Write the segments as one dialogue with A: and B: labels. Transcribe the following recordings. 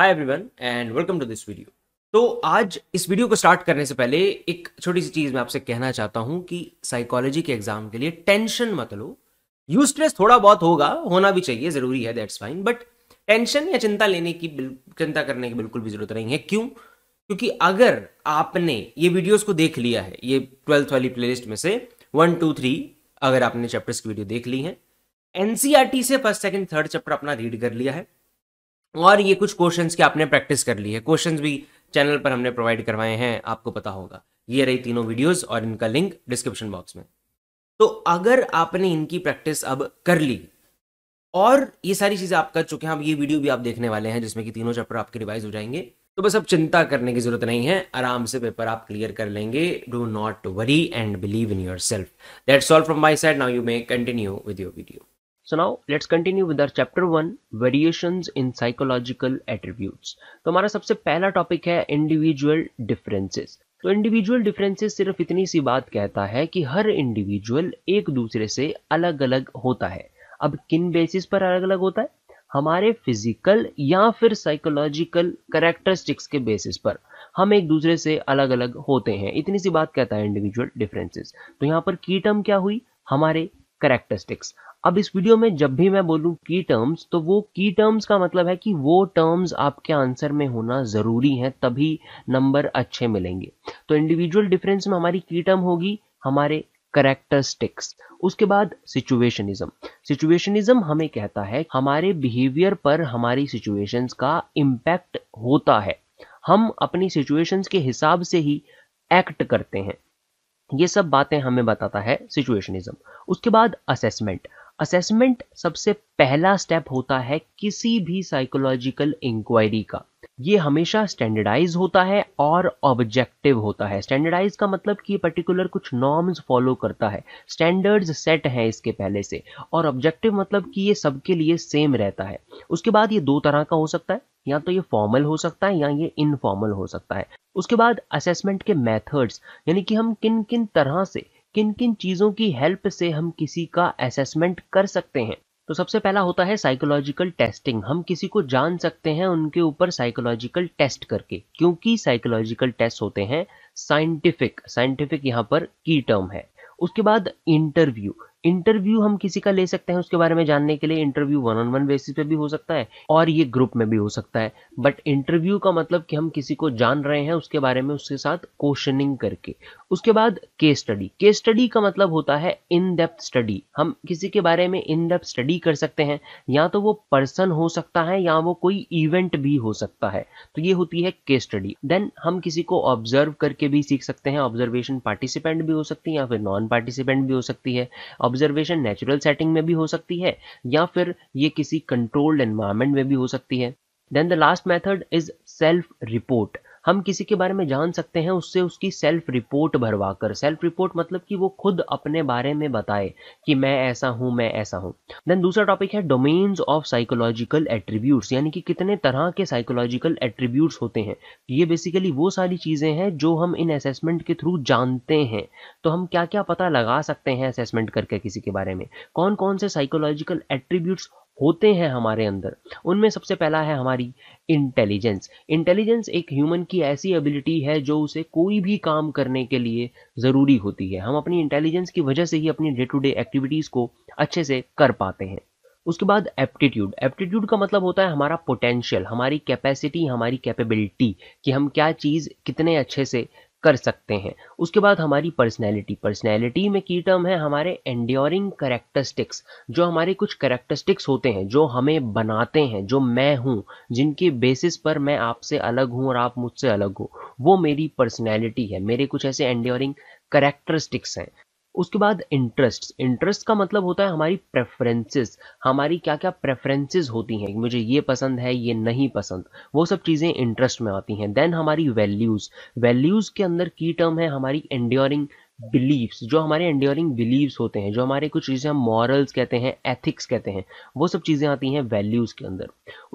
A: Hi everyone and welcome to this video तो आज इस वीडियो को स्टार्ट करने से पहले एक छोटी सी चीज़ मैं आपसे कहना चाहता हूं कि साइकोलॉजी के एग्जाम के लिए टेंशन मत लो यूजलेस थोड़ा बहुत होगा होना भी चाहिए ज़रूरी है दैट्स फाइन बट टेंशन या चिंता लेने की चिंता करने की बिल्कुल भी ज़रूरत नहीं है क्यों क्योंकि अगर आपने ये वीडियोज़ को देख लिया है ये ट्वेल्थ वाली प्लेलिस्ट में से वन टू थ्री अगर आपने चैप्टर्स की वीडियो देख ली है एनसीआरटी e से फर्स्ट सेकेंड थर्ड चैप्टर अपना रीड कर लिया है और ये कुछ क्वेश्चंस की आपने प्रैक्टिस कर ली है क्वेश्चंस भी चैनल पर हमने प्रोवाइड करवाए हैं आपको पता होगा ये रही तीनों वीडियोस और इनका लिंक डिस्क्रिप्शन बॉक्स में तो अगर आपने इनकी प्रैक्टिस अब कर ली और ये सारी चीज़ें आप कर चुके हैं अब ये वीडियो भी आप देखने वाले हैं जिसमें कि तीनों चैप्टर आपके रिवाइज हो जाएंगे तो बस अब चिंता करने की जरूरत नहीं है आराम से पेपर आप क्लियर कर लेंगे do not worry and believe in yourself that's all from my side now you may continue with your video so now let's continue with our chapter one variation in psychological attributes तो हमारा सबसे पहला topic है individual differences तो individual differences सिर्फ इतनी सी बात कहता है कि हर इंडिविजुअल एक दूसरे से अलग अलग होता है अब किन बेसिस पर अलग अलग होता है हमारे फिजिकल या फिर साइकोलॉजिकल करेक्टरिस्टिक्स के बेसिस पर हम एक दूसरे से अलग अलग होते हैं इतनी सी बात कहता है इंडिविजुअल डिफरेंसेस तो यहाँ पर की टर्म क्या हुई हमारे करेक्टरिस्टिक्स अब इस वीडियो में जब भी मैं बोलूँ की टर्म्स तो वो की टर्म्स का मतलब है कि वो टर्म्स आपके आंसर में होना ज़रूरी है तभी नंबर अच्छे मिलेंगे तो इंडिविजुअल डिफरेंस में हमारी की टर्म होगी हमारे करेक्टरिस्टिक्स उसके बाद सिचुएशनिज्म सिचुएशनिज्म हमें कहता है हमारे बिहेवियर पर हमारी सिचुएशंस का इम्पैक्ट होता है हम अपनी सिचुएशंस के हिसाब से ही एक्ट करते हैं ये सब बातें हमें बताता है सिचुएशनिज्म उसके बाद असेसमेंट असेसमेंट सबसे पहला स्टेप होता है किसी भी साइकोलॉजिकल इंक्वायरी का ये हमेशा स्टैंडर्डाइज होता है और ऑब्जेक्टिव होता है स्टैंडर्डाइज का मतलब कि पर्टिकुलर कुछ नॉर्म्स फॉलो करता है स्टैंडर्ड्स सेट हैं इसके पहले से और ऑब्जेक्टिव मतलब कि ये सबके लिए सेम रहता है उसके बाद ये दो तरह का हो सकता है या तो ये फॉर्मल हो सकता है या ये इनफॉर्मल हो सकता है उसके बाद असेसमेंट के मेथड्स यानी कि हम किन किन तरह से किन किन चीज़ों की हेल्प से हम किसी का असेसमेंट कर सकते हैं तो सबसे पहला होता है साइकोलॉजिकल टेस्टिंग हम किसी को जान सकते हैं उनके ऊपर साइकोलॉजिकल टेस्ट करके क्योंकि साइकोलॉजिकल टेस्ट होते हैं साइंटिफिक साइंटिफिक यहाँ पर की टर्म है उसके बाद इंटरव्यू इंटरव्यू हम किसी का ले सकते हैं उसके बारे में जानने के लिए interview one on one basis पे भी हो सकता है और ये ग्रुप में भी हो सकता है बट इंटरव्यू का मतलब कि हम किसी को जान रहे हैं उसके बारे में उसके साथ क्वेश्चनिंग करके उसके बाद केस स्टडी केस स्टडी का मतलब होता है इन डेप्थ स्टडी हम किसी के बारे में इन डेप्थ स्टडी कर सकते हैं या तो वो पर्सन हो सकता है या वो कोई इवेंट भी हो सकता है तो ये होती है केस स्टडी देन हम किसी को ऑब्जर्व करके भी सीख सकते हैं ऑब्जर्वेशन पार्टिसिपेंट भी हो सकती है या फिर नॉन पार्टिसिपेंट भी हो सकती है ऑब्जर्वेशन नेचुरल सेटिंग में भी हो सकती है या फिर ये किसी कंट्रोल्ड एनवायरमेंट में भी हो सकती है then the last method is self report हम किसी के बारे में जान सकते हैं उससे उसकी सेल्फ रिपोर्ट भरवा कर सेल्फ रिपोर्ट मतलब कि वो खुद अपने बारे में बताए कि मैं ऐसा हूँ मैं ऐसा हूँ देन दूसरा टॉपिक है डोमेन्स ऑफ साइकोलॉजिकल एट्रीब्यूट्स यानी कि कितने तरह के साइकोलॉजिकल एट्रीब्यूट्स होते हैं ये बेसिकली वो सारी चीज़ें हैं जो हम इन असेसमेंट के थ्रू जानते हैं तो हम क्या क्या पता लगा सकते हैं असेसमेंट करके किसी के बारे में कौन कौन से साइकोलॉजिकल एट्रीब्यूट्स होते हैं हमारे अंदर उनमें सबसे पहला है हमारी इंटेलिजेंस इंटेलिजेंस एक ह्यूमन की ऐसी एबिलिटी है जो उसे कोई भी काम करने के लिए ज़रूरी होती है हम अपनी इंटेलिजेंस की वजह से ही अपनी डे टू डे एक्टिविटीज़ को अच्छे से कर पाते हैं उसके बाद एप्टीट्यूड एप्टीट्यूड का मतलब होता है हमारा पोटेंशियल हमारी कैपेसिटी हमारी कैपेबिलिटी कि हम क्या चीज़ कितने अच्छे से कर सकते हैं उसके बाद हमारी पर्सनैलिटी पर्सनैलिटी में की टर्म है हमारे एंडियोरिंग करेक्टरिस्टिक्स जो हमारे कुछ करेक्टरिस्टिक्स होते हैं जो हमें बनाते हैं जो मैं हूँ जिनके बेसिस पर मैं आपसे अलग हूँ और आप मुझसे अलग हो वो मेरी पर्सनैलिटी है मेरे कुछ ऐसे एंडियोरिंग करेक्टरिस्टिक्स हैं उसके बाद इंटरेस्ट इंटरेस्ट का मतलब होता है हमारी प्रेफरेंसेस हमारी क्या क्या प्रेफरेंसेस होती हैं मुझे ये पसंद है ये नहीं पसंद वो सब चीज़ें इंटरेस्ट में आती हैं देन हमारी वैल्यूज़ वैल्यूज़ के अंदर की टर्म है हमारी एंड्योरिंग बिलीव्स जो हमारे एंड्योरिंग बिलीव्स होते हैं जो हमारे कुछ चीज़ें हम मॉरल्स कहते हैं एथिक्स कहते हैं वो सब चीज़ें आती हैं वैल्यूज़ के अंदर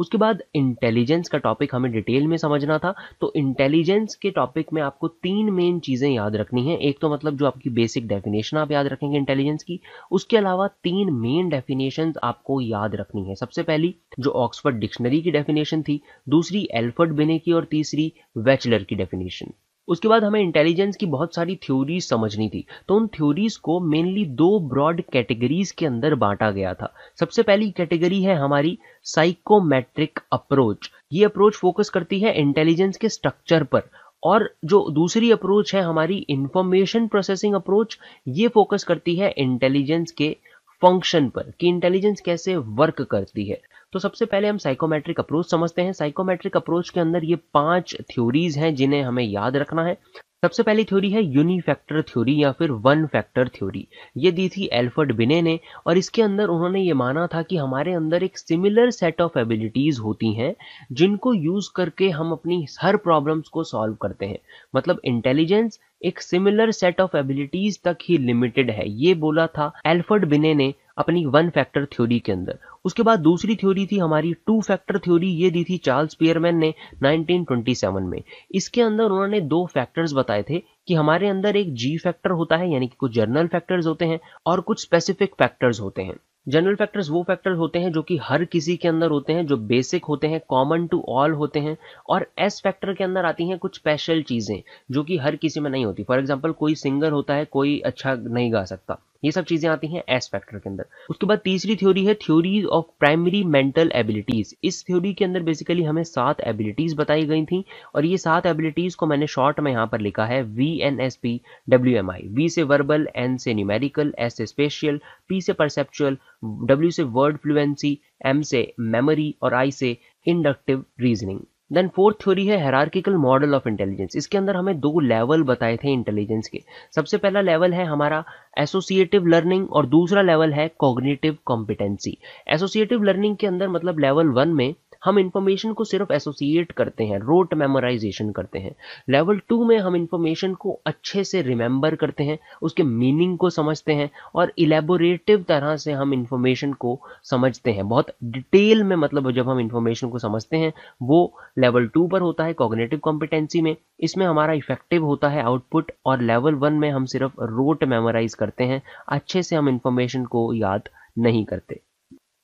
A: उसके बाद इंटेलिजेंस का टॉपिक हमें डिटेल में समझना था तो इंटेलिजेंस के टॉपिक में आपको तीन मेन चीज़ें याद रखनी है एक तो मतलब जो आपकी बेसिक डेफिनेशन आप याद रखेंगे इंटेलिजेंस की उसके अलावा तीन मेन डेफिनेशन आपको याद रखनी है सबसे पहली जो ऑक्सफर्ड डिक्शनरी की डेफिनेशन थी दूसरी एल्फर्ड बिने की और तीसरी वेचलर की डेफिनेशन उसके बाद हमें इंटेलिजेंस की बहुत सारी थ्योरीज समझनी थी तो उन थ्योरीज को मेनली दो ब्रॉड कैटेगरीज के अंदर बांटा गया था सबसे पहली कैटेगरी है हमारी साइकोमेट्रिक अप्रोच ये अप्रोच फोकस करती है इंटेलिजेंस के स्ट्रक्चर पर और जो दूसरी अप्रोच है हमारी इंफॉर्मेशन प्रोसेसिंग अप्रोच ये फोकस करती है इंटेलिजेंस के फंक्शन पर कि इंटेलिजेंस कैसे वर्क करती है तो सबसे पहले हम साइकोमेट्रिक अप्रोच समझते हैं साइकोमेट्रिक अप्रोच के अंदर ये पांच थ्योरीज हैं जिन्हें हमें याद रखना है सबसे पहली थ्योरी है यूनिफैक्टर थ्योरी या फिर वन फैक्टर थ्योरी ये दी थी एल्फर्ड बिने ने और इसके अंदर उन्होंने ये माना था कि हमारे अंदर एक सिमिलर सेट ऑफ एबिलिटीज़ होती हैं जिनको यूज़ करके हम अपनी हर प्रॉब्लम्स को सॉल्व करते हैं मतलब इंटेलिजेंस एक सिमिलर सेट ऑफ एबिलिटीज तक ही लिमिटेड है ये बोला था एल्फर्ड बिने ने अपनी वन फैक्टर थ्योरी के अंदर उसके बाद दूसरी थ्योरी थी हमारी टू फैक्टर थ्योरी ये दी थी चार्ल्स पियरमैन ने 1927 में इसके अंदर उन्होंने दो फैक्टर्स बताए थे कि हमारे अंदर एक जी फैक्टर होता है यानी कि कुछ जर्नल फैक्टर्स होते हैं और कुछ स्पेसिफिक फैक्टर्स होते हैं जनरल फैक्टर्स वो फैक्टर्स होते हैं जो कि हर किसी के अंदर होते हैं जो बेसिक होते हैं कॉमन टू ऑल होते हैं और एस फैक्टर के अंदर आती हैं कुछ स्पेशल चीज़ें जो कि हर किसी में नहीं होती फॉर एग्जाम्पल कोई सिंगर होता है कोई अच्छा नहीं गा सकता ये सब चीजें आती हैं एस फैक्टर के अंदर उसके बाद तीसरी थ्योरी है theory of primary mental abilities इस थ्योरी के अंदर बेसिकली हमें सात एबिलिटीज बताई गई थी और ये सात एबिलिटीज को मैंने शॉर्ट में यहाँ पर लिखा है V N S P W M I V से वर्बल एन से न्यूमेरिकल एस से स्पेशियल पी से परसेप्चुअल डब्ल्यू से वर्ड फ्लुएंसी एम से मेमोरी और आई से inductive reasoning then fourth theory है हेरार्किकल मॉडल ऑफ इंटेलिजेंस इसके अंदर हमें दो लेवल बताए थे इंटेलिजेंस के सबसे पहला लेवल है हमारा एसोसिएटिव लर्निंग और दूसरा लेवल है कॉग्निटिव कॉम्पिटेंसी एसोसिएटिव लर्निंग के अंदर मतलब लेवल वन में हम इंफॉर्मेशन को सिर्फ एसोसिएट करते हैं रोट मेमोराइजेशन करते हैं लेवल टू में हम इंफॉर्मेशन को अच्छे से रिमेंबर करते हैं उसके मीनिंग को समझते हैं और इलेबोरेटिव तरह से हम इंफॉर्मेशन को समझते हैं बहुत डिटेल में मतलब जब हम इंफॉर्मेशन को समझते हैं वो लेवल टू पर होता है कॉग्नेटिव कॉम्पिटेंसी में इसमें हमारा इफेक्टिव होता है आउटपुट और लेवल वन में हम सिर्फ रोट मेमोराइज करते हैं अच्छे से हम इंफॉर्मेशन को याद नहीं करते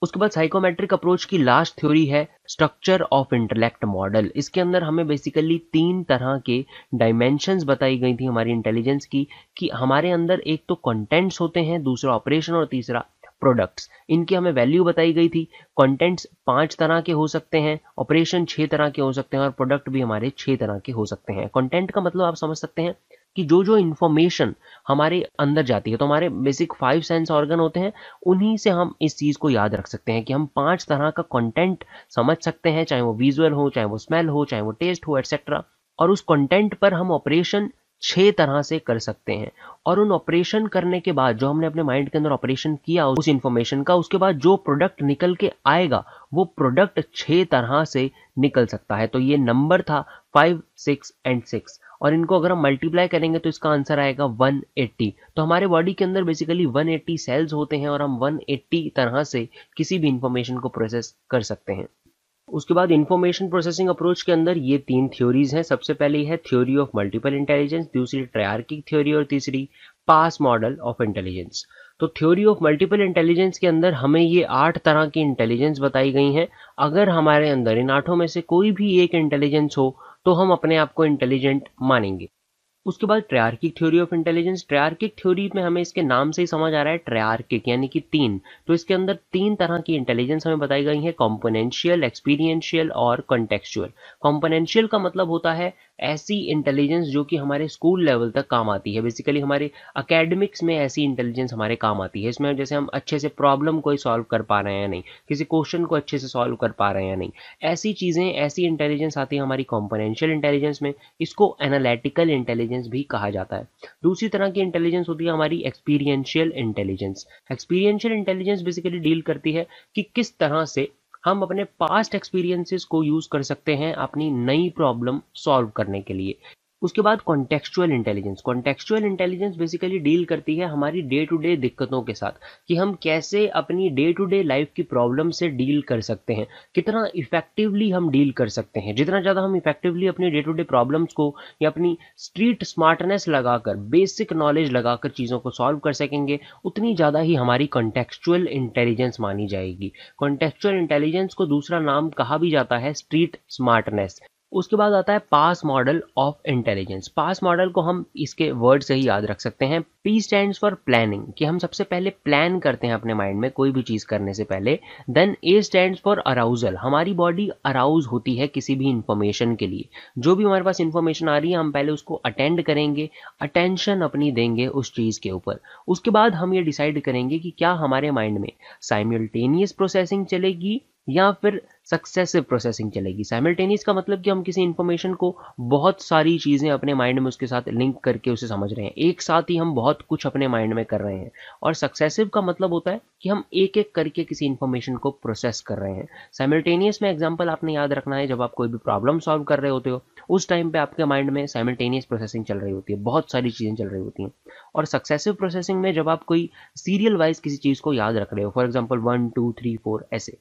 A: उसके बाद साइकोमेट्रिक अप्रोच की लास्ट थ्योरी है स्ट्रक्चर ऑफ इंटेलेक्ट मॉडल इसके अंदर हमें बेसिकली तीन तरह के डायमेंशंस बताई गई थी हमारी इंटेलिजेंस की कि हमारे अंदर एक तो कंटेंट्स होते हैं दूसरा ऑपरेशन और तीसरा प्रोडक्ट्स इनकी हमें वैल्यू बताई गई थी कंटेंट्स पांच तरह के हो सकते हैं ऑपरेशन छह तरह के हो सकते हैं और प्रोडक्ट भी हमारे छह तरह के हो सकते हैं कंटेंट का मतलब आप समझ सकते हैं कि जो जो इन्फॉर्मेशन हमारे अंदर जाती है तो हमारे बेसिक फाइव सेंस ऑर्गन होते हैं उन्हीं से हम इस चीज़ को याद रख सकते हैं कि हम पांच तरह का कंटेंट समझ सकते हैं चाहे वो विजुअल हो चाहे वो स्मेल हो चाहे वो टेस्ट हो एट्सेट्रा और उस कंटेंट पर हम ऑपरेशन छह तरह से कर सकते हैं और उन ऑपरेशन करने के बाद जो हमने अपने माइंड के अंदर ऑपरेशन किया उस इन्फॉर्मेशन का उसके बाद जो प्रोडक्ट निकल के आएगा वो प्रोडक्ट छह तरह से निकल सकता है तो ये नंबर था फाइव सिक्स एंड सिक्स और इनको अगर हम मल्टीप्लाई करेंगे तो इसका आंसर आएगा 180 तो हमारे बॉडी के अंदर बेसिकली 180 सेल्स होते हैं और हम 180 तरह से किसी भी इंफॉर्मेशन को प्रोसेस कर सकते हैं उसके बाद इन्फॉर्मेशन प्रोसेसिंग अप्रोच के अंदर ये तीन थ्योरीज हैं सबसे पहली है थ्योरी ऑफ मल्टीपल इंटेलिजेंस दूसरी ट्रायार्किक थ्योरी और तीसरी पास मॉडल ऑफ इंटेलिजेंस तो थ्योरी ऑफ मल्टीपल इंटेलिजेंस के अंदर हमें ये आठ तरह की इंटेलिजेंस बताई गई हैं अगर हमारे अंदर इन आठों में से कोई भी एक इंटेलिजेंस हो तो हम अपने आप को इंटेलिजेंट मानेंगे उसके बाद triarchic theory of intelligence triarchic theory में हमें इसके नाम से ही समझ आ रहा है ट्रायर्किक यानी कि तीन तो इसके अंदर तीन तरह की इंटेलिजेंस हमें बताई गई है कॉम्पोनेंशियल एक्सपीरियंशियल और कॉन्टेक्चुअल कॉम्पोनेंशियल का मतलब होता है ऐसी इंटेलिजेंस जो कि हमारे स्कूल लेवल तक काम आती है बेसिकली हमारे अकेडमिक्स में ऐसी इंटेलिजेंस हमारे काम आती है इसमें जैसे हम अच्छे से प्रॉब्लम कोई सॉल्व कर पा रहे हैं या नहीं किसी क्वेश्चन को अच्छे से सॉल्व कर पा रहे हैं या नहीं ऐसी चीज़ें ऐसी इंटेलिजेंस आती है हमारी कॉम्पोनेंशियल इंटेलिजेंस में इसको एनालिटिकल इंटेलिजेंस भी कहा जाता है दूसरी तरह की इंटेलिजेंस होती है हमारी experiential intelligence experiential intelligence basically deal करती है कि किस तरह से हम अपने पास्ट एक्सपीरियंसेस को यूज़ कर सकते हैं अपनी नई प्रॉब्लम सॉल्व करने के लिए उसके बाद contextual intelligence contextual intelligence basically deal करती है हमारी डे टू डे दिक्कतों के साथ कि हम कैसे अपनी डे टू डे लाइफ की प्रॉब्लम से डील कर सकते हैं कितना इफेक्टिवली हम डील कर सकते हैं जितना ज़्यादा हम इफेक्टिवली अपनी डे टू डे प्रॉब्लम्स को या अपनी स्ट्रीट स्मार्टनेस लगाकर बेसिक नॉलेज लगाकर चीज़ों को सॉल्व कर सकेंगे उतनी ज़्यादा ही हमारी कॉन्टेक्चुअल इंटेलिजेंस मानी जाएगी कॉन्टेक्चुअल इंटेलिजेंस को दूसरा नाम कहा भी जाता है स्ट्रीट स्मार्टनेस उसके बाद आता है PASS model of intelligence PASS model को हम इसके वर्ड से ही याद रख सकते हैं पी स्टैंड फॉर प्लानिंग कि हम सबसे पहले प्लान करते हैं अपने माइंड में कोई भी चीज़ करने से पहले then A stand for arousal हमारी बॉडी अराउज होती है किसी भी इंफॉर्मेशन के लिए जो भी हमारे पास इंफॉर्मेशन आ रही है हम पहले उसको अटेंड करेंगे अटेंशन अपनी देंगे उस चीज़ के ऊपर उसके बाद हम ये डिसाइड करेंगे कि क्या हमारे माइंड में साइमल्टेनियस प्रोसेसिंग चलेगी या फिर सक्सेसिव प्रोसेसिंग चलेगी साइमल्टेनियस का मतलब कि हम किसी इन्फॉर्मेशन को बहुत सारी चीज़ें अपने माइंड में उसके साथ लिंक करके उसे समझ रहे हैं एक साथ ही हम बहुत कुछ अपने माइंड में कर रहे हैं और सक्सेसिव का मतलब होता है कि हम एक एक करके किसी इंफॉर्मेशन को प्रोसेस कर रहे हैं साइमल्टेनियस में एग्जाम्पल आपने याद रखना है जब आप कोई भी प्रॉब्लम सॉल्व कर रहे होते हो उस टाइम पर आपके माइंड में साइमल्टेनियस प्रोसेसिंग चल रही होती है बहुत सारी चीज़ें चल रही होती हैं और सक्सेसिव प्रोसेसिंग में जब आप कोई सीरियल वाइज किसी चीज़ को याद रख रहे हो for example one two three four ऐसे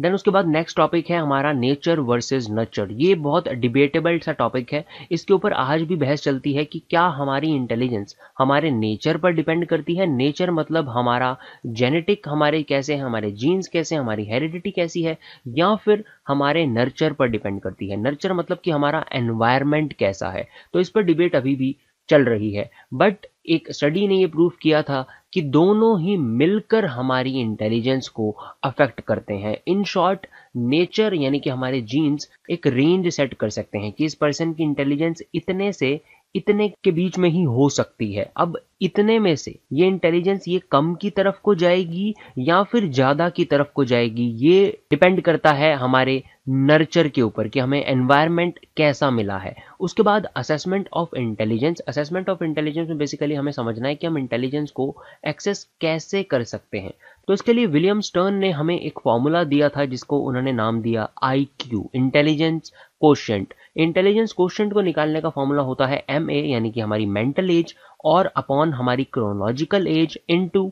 A: देन उसके बाद नेक्स्ट टॉपिक है हमारा नेचर वर्सेस नचर ये बहुत डिबेटेबल सा टॉपिक है इसके ऊपर आज भी बहस चलती है कि क्या हमारी इंटेलिजेंस हमारे नेचर पर डिपेंड करती है नेचर मतलब हमारा जेनेटिक हमारे कैसे हैं हमारे जीन्स कैसे हैं हमारी हेरिडिटी कैसी है या फिर हमारे नर्चर पर डिपेंड करती है नर्चर मतलब कि हमारा एनवायरमेंट कैसा है तो इस पर डिबेट अभी भी चल रही है बट एक स्टडी ने ये प्रूव किया था कि दोनों ही मिलकर हमारी इंटेलिजेंस को अफेक्ट करते हैं इन शॉर्ट नेचर यानी कि हमारे जीन्स एक रेंज सेट कर सकते हैं कि इस पर्सन की इंटेलिजेंस इतने से इतने के बीच में ही हो सकती है अब इतने में से ये इंटेलिजेंस ये कम की तरफ को जाएगी या फिर ज़्यादा की तरफ को जाएगी ये डिपेंड करता है हमारे नर्चर के ऊपर कि हमें एनवायरनमेंट कैसा मिला है उसके बाद assessment of intelligence assessment of intelligence में बेसिकली हमें समझना है कि हम इंटेलिजेंस को एक्सेस कैसे कर सकते हैं तो इसके लिए विलियम स्टर्न ने हमें एक फॉर्मूला दिया था जिसको उन्होंने नाम दिया I Q intelligence question intelligence question को निकालने का फॉर्मूला होता है एम ए यानी कि हमारी मेंटल एज और अपॉन हमारी chronological age into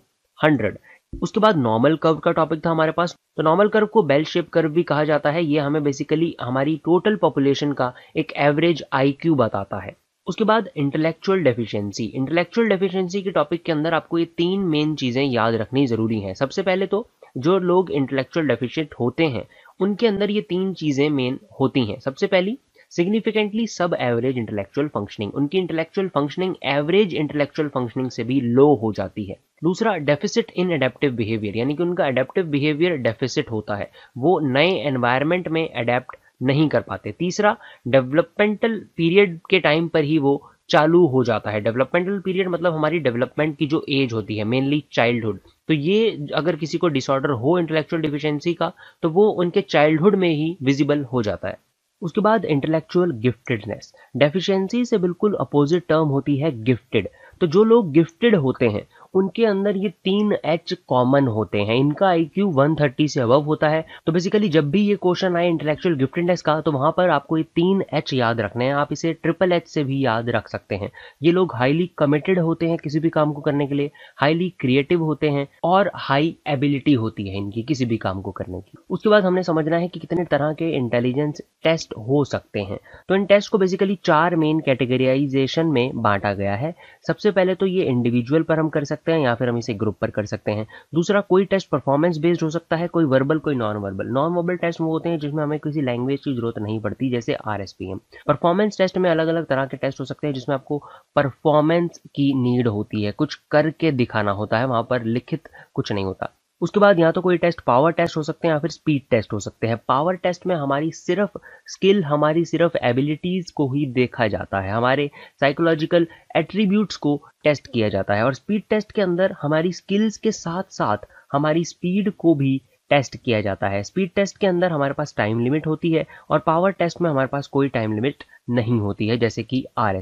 A: hundred उसके बाद नॉर्मल कर्व का टॉपिक था हमारे पास तो नॉर्मल कर्व को बेल शेप कर्व भी कहा जाता है ये हमें बेसिकली हमारी टोटल पॉपुलेशन का एक एवरेज आई बताता है उसके बाद इंटेलेक्चुअल डेफिशिएंसी इंटेलेक्चुअल डेफिशिएंसी के टॉपिक के अंदर आपको ये तीन मेन चीज़ें याद रखनी ज़रूरी हैं सबसे पहले तो जो लोग इंटेलेक्चुअल डेफिशिएंट होते हैं उनके अंदर ये तीन चीज़ें मेन होती हैं सबसे पहली significantly sub average intellectual functioning उनकी intellectual functioning average intellectual functioning से भी लो हो जाती है दूसरा डेफिसिट इन अडेप्टिव बिहेवियर यानी कि उनका अडेप्टिव बिहेवियर डेफिसिट होता है वो नए एनवायरमेंट में अडेप्ट नहीं कर पाते तीसरा डेवलपमेंटल पीरियड के टाइम पर ही वो चालू हो जाता है डेवलपमेंटल पीरियड मतलब हमारी डेवलपमेंट की जो एज होती है मेनली चाइल्डहुड तो ये अगर किसी को डिसऑर्डर हो इंटेलेक्चुअल डिफिशियंसी का तो वो उनके चाइल्डहुड में ही विजिबल हो जाता है उसके बाद इंटेलेक्चुअल गिफ्टेडनेस डेफिशिएंसी से बिल्कुल अपोजिट टर्म होती है गिफ्टेड तो जो लोग गिफ्टेड होते हैं उनके अंदर ये तीन एच कॉमन होते हैं इनका आई क्यू वन थर्टी से अबव होता है तो बेसिकली जब भी ये क्वेश्चन आए इंटेलेक्चुअल गिफ्ट इंडेक्स का तो वहां पर आपको ये तीन एच याद रखने हैं आप इसे ट्रिपल एच से भी याद रख सकते हैं ये लोग हाईली कमिटेड होते हैं किसी भी काम को करने के लिए हाईली क्रिएटिव होते हैं और हाई एबिलिटी होती है इनकी किसी भी काम को करने की उसके बाद हमने समझना है कि कितने तरह के इंटेलिजेंस टेस्ट हो सकते हैं तो इन टेस्ट को बेसिकली चार मेन कैटेगराइजेशन में बांटा गया है सबसे पहले तो ये इंडिविजुअल पर हम कर सकते सकते हैं या फिर हम इसे ग्रुप पर कर सकते हैं दूसरा कोई टेस्ट परफॉर्मेंस बेस्ड हो सकता है कोई वर्बल कोई non verbal non verbal test वो होते हैं जिसमें हमें किसी लैंग्वेज की जरूरत नहीं पड़ती जैसे आर परफॉर्मेंस टेस्ट में अलग अलग तरह के टेस्ट हो सकते हैं जिसमें आपको परफॉर्मेंस की नीड होती है कुछ करके दिखाना होता है वहां पर लिखित कुछ नहीं होता उसके बाद या तो कोई टेस्ट पावर टेस्ट हो सकते हैं या फिर स्पीड टेस्ट हो सकते हैं पावर टेस्ट में हमारी सिर्फ स्किल हमारी सिर्फ एबिलिटीज़ को ही देखा जाता है हमारे साइकोलॉजिकल एट्रीब्यूट्स को टेस्ट किया जाता है और स्पीड टेस्ट के अंदर हमारी स्किल्स के साथ साथ हमारी स्पीड को भी टेस्ट किया जाता है स्पीड टेस्ट के अंदर हमारे पास टाइम लिमिट होती है और पावर टेस्ट में हमारे पास कोई टाइम लिमिट नहीं होती है जैसे कि आर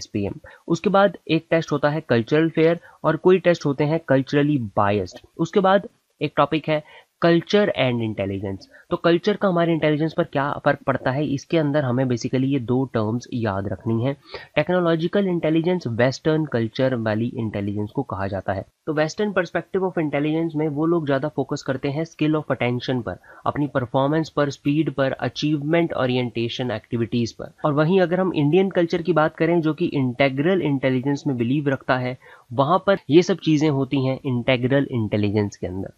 A: उसके बाद एक टेस्ट होता है कल्चरल फेयर और कोई टेस्ट होते हैं कल्चरली बायस्ड उसके बाद एक टॉपिक है कल्चर एंड इंटेलिजेंस तो कल्चर का हमारे इंटेलिजेंस पर क्या फ़र्क पड़ता है इसके अंदर हमें बेसिकली ये दो टर्म्स याद रखनी है टेक्नोलॉजिकल इंटेलिजेंस वेस्टर्न कल्चर वाली इंटेलिजेंस को कहा जाता है तो वेस्टर्न परस्पेक्टिव ऑफ इंटेलिजेंस में वो लोग ज़्यादा फोकस करते हैं स्किल ऑफ अटेंशन पर अपनी परफॉर्मेंस पर स्पीड पर अचीवमेंट ओरिएंटेशन एक्टिविटीज़ पर और वहीं अगर हम इंडियन कल्चर की बात करें जो कि इंटेग्रल इंटेलिजेंस में बिलीव रखता है वहाँ पर ये सब चीज़ें होती हैं इंटेग्रल इंटेलिजेंस के अंदर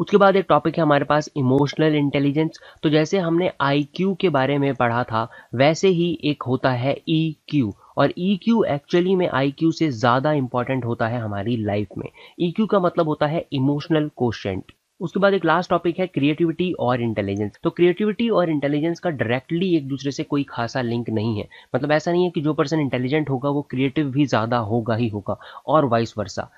A: उसके बाद एक टॉपिक है हमारे पास इमोशनल इंटेलिजेंस तो जैसे हमने आईक्यू के बारे में पढ़ा था वैसे ही एक होता है ईक्यू e और EQ एक्चुअली में IQ से ज़्यादा इंपॉर्टेंट होता है हमारी लाइफ में EQ का मतलब होता है इमोशनल क्वेश्चन उसके बाद एक लास्ट टॉपिक है क्रिएटिविटी और इंटेलिजेंस तो क्रिएटिविटी और इंटेलिजेंस का डायरेक्टली एक दूसरे से कोई खासा लिंक नहीं है मतलब ऐसा नहीं है कि जो पर्सन इंटेलिजेंट होगा वो क्रिएटिव भी ज़्यादा होगा ही होगा और वाइस वर्सा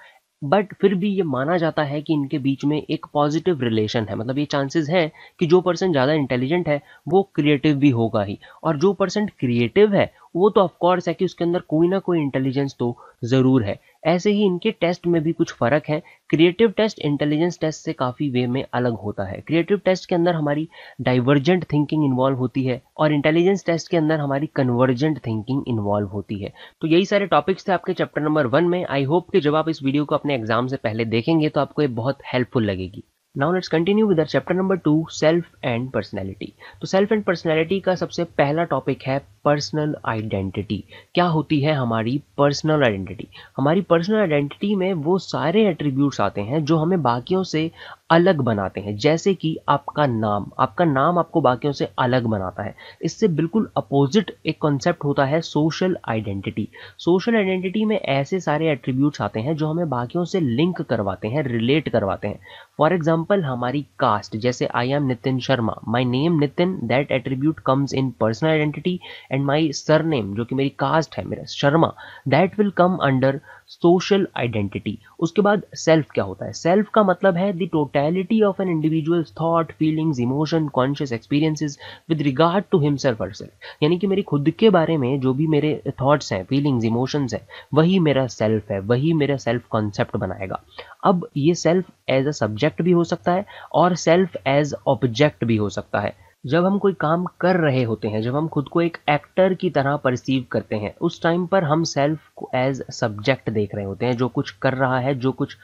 A: बट फिर भी ये माना जाता है कि इनके बीच में एक पॉजिटिव रिलेशन है मतलब ये चांसेस हैं कि जो पर्सन ज़्यादा इंटेलिजेंट है वो क्रिएटिव भी होगा ही और जो पर्सन क्रिएटिव है वो तो ऑफकोर्स है कि उसके अंदर कोई ना कोई इंटेलिजेंस तो ज़रूर है ऐसे ही इनके टेस्ट में भी कुछ फ़र्क है क्रिएटिव टेस्ट इंटेलिजेंस टेस्ट से काफ़ी वे में अलग होता है क्रिएटिव टेस्ट के अंदर हमारी डाइवर्जेंट थिंकिंग इन्वॉल्व होती है और इंटेलिजेंस टेस्ट के अंदर हमारी कन्वर्जेंट थिंकिंग इन्वॉल्व होती है तो यही सारे टॉपिक्स थे आपके चैप्टर नंबर वन में आई होप कि जब आप इस वीडियो को अपने एग्जाम से पहले देखेंगे तो आपको ये बहुत हेल्पफुल लगेगी now let's continue with chapter number two self and personality तो सेल्फ एंड पर्सनैलिटी का सबसे पहला टॉपिक है पर्सनल आइडेंटिटी क्या होती है हमारी पर्सनल आइडेंटिटी हमारी पर्सनल आइडेंटिटी में वो सारे एट्रीब्यूट्स आते हैं जो हमें बाकियों से अलग बनाते हैं जैसे कि आपका नाम आपका नाम आपको बाकियों से अलग बनाता है इससे बिल्कुल अपोजिट एक कॉन्सेप्ट होता है सोशल आइडेंटिटी सोशल आइडेंटिटी में ऐसे सारे एट्रीब्यूट्स आते हैं जो हमें बाकियों से लिंक करवाते हैं रिलेट करवाते हैं फॉर एग्जाम्पल हमारी कास्ट जैसे I am Nitin Sharma my name Nitin that attribute comes in personal identity and my surname जो कि मेरी कास्ट है मेरा Sharma that will come under social identity उसके बाद सेल्फ क्या होता है सेल्फ का मतलब है the totality of an individual thought feelings emotion conscious experiences with regard to himself और सेल्फ यानी कि मेरी खुद के बारे में जो भी मेरे थॉट्स हैं फीलिंग्स इमोशंस हैं वही मेरा सेल्फ है वही मेरा सेल्फ कॉन्सेप्ट बनाएगा अब ये सेल्फ एज अ सब्जेक्ट भी हो सकता है और सेल्फ एज ऑब्जेक्ट भी हो सकता है जब हम कोई काम कर रहे होते हैं जब हम खुद को एक एक्टर की तरह परसीव करते हैं उस टाइम पर हम सेल्फ को एज सब्जेक्ट देख रहे होते हैं जो कुछ कर रहा है जो कुछ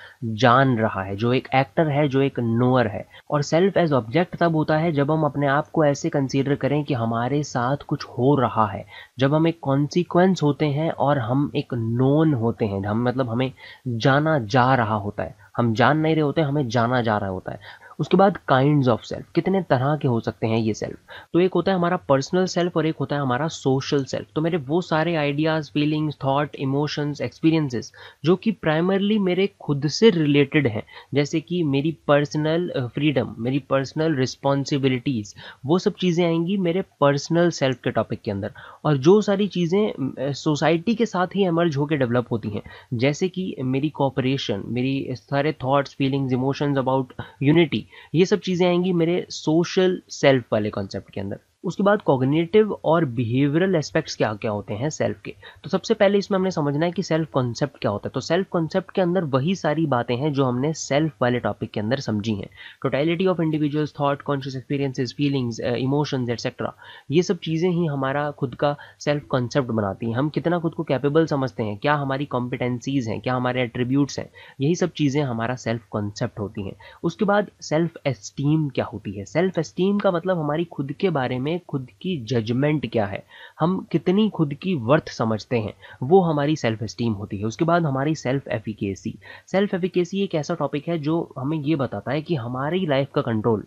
A: जान रहा है जो एक एक्टर है जो एक नोअर है और सेल्फ एज ऑब्जेक्ट तब होता है जब हम अपने आप को ऐसे कंसीडर करें कि हमारे साथ कुछ हो रहा है जब हम एक कॉन्सिक्वेंस होते हैं और हम एक नोन होते हैं हम मतलब हमें जाना जा रहा होता है हम जान नहीं रहे होते हमें जाना जा रहा होता है उसके बाद काइंड ऑफ सेल्फ कितने तरह के हो सकते हैं ये सेल्फ तो एक होता है हमारा पर्सनल सेल्फ और एक होता है हमारा सोशल सेल्फ तो मेरे वो सारे ideas feelings thought emotions experiences जो कि प्राइमरली मेरे खुद से रिलेटेड हैं जैसे कि मेरी पर्सनल फ्रीडम मेरी पर्सनल रिस्पॉन्सिबिलिटीज़ वो सब चीज़ें आएंगी मेरे पर्सनल सेल्फ के टॉपिक के अंदर और जो सारी चीज़ें सोसाइटी के साथ ही एमर्ज होकर डेवलप होती हैं जैसे कि मेरी कॉपरेशन मेरी सारे thoughts feelings emotions about unity ये सब चीज़ें आएंगी मेरे सोशल सेल्फ वाले कॉन्सेप्ट के अंदर उसके बाद कॉग्नेटिव और बिहेवियरल एस्पेक्ट्स क्या क्या होते हैं सेल्फ के तो सबसे पहले इसमें हमने समझना है कि सेल्फ कॉन्सेप्ट क्या होता है तो सेल्फ कॉन्सेप्ट के अंदर वही सारी बातें हैं जो हमने सेल्फ वाले टॉपिक के अंदर समझी हैं totality of individuals thought conscious experiences feelings emotions etcetera ये सब चीज़ें ही हमारा खुद का सेल्फ कॉन्सेप्ट बनाती हैं हम कितना खुद को कैपेबल समझते हैं क्या हमारी कॉम्पिटेंसीज हैं क्या हमारे एट्रीब्यूट्स हैं यही सब चीज़ें हमारा सेल्फ कॉन्सेप्ट होती हैं उसके बाद सेल्फ एस्टीम क्या होती है सेल्फ एस्टीम का मतलब हमारी खुद के बारे में में खुद की जजमेंट क्या है हम कितनी खुद की वर्थ समझते हैं वो हमारी सेल्फ इस्टीम होती है उसके बाद हमारी सेल्फ एफिकेसी सेल्फ एफिकेसी एक ऐसा टॉपिक है जो हमें ये बताता है कि हमारी लाइफ का कंट्रोल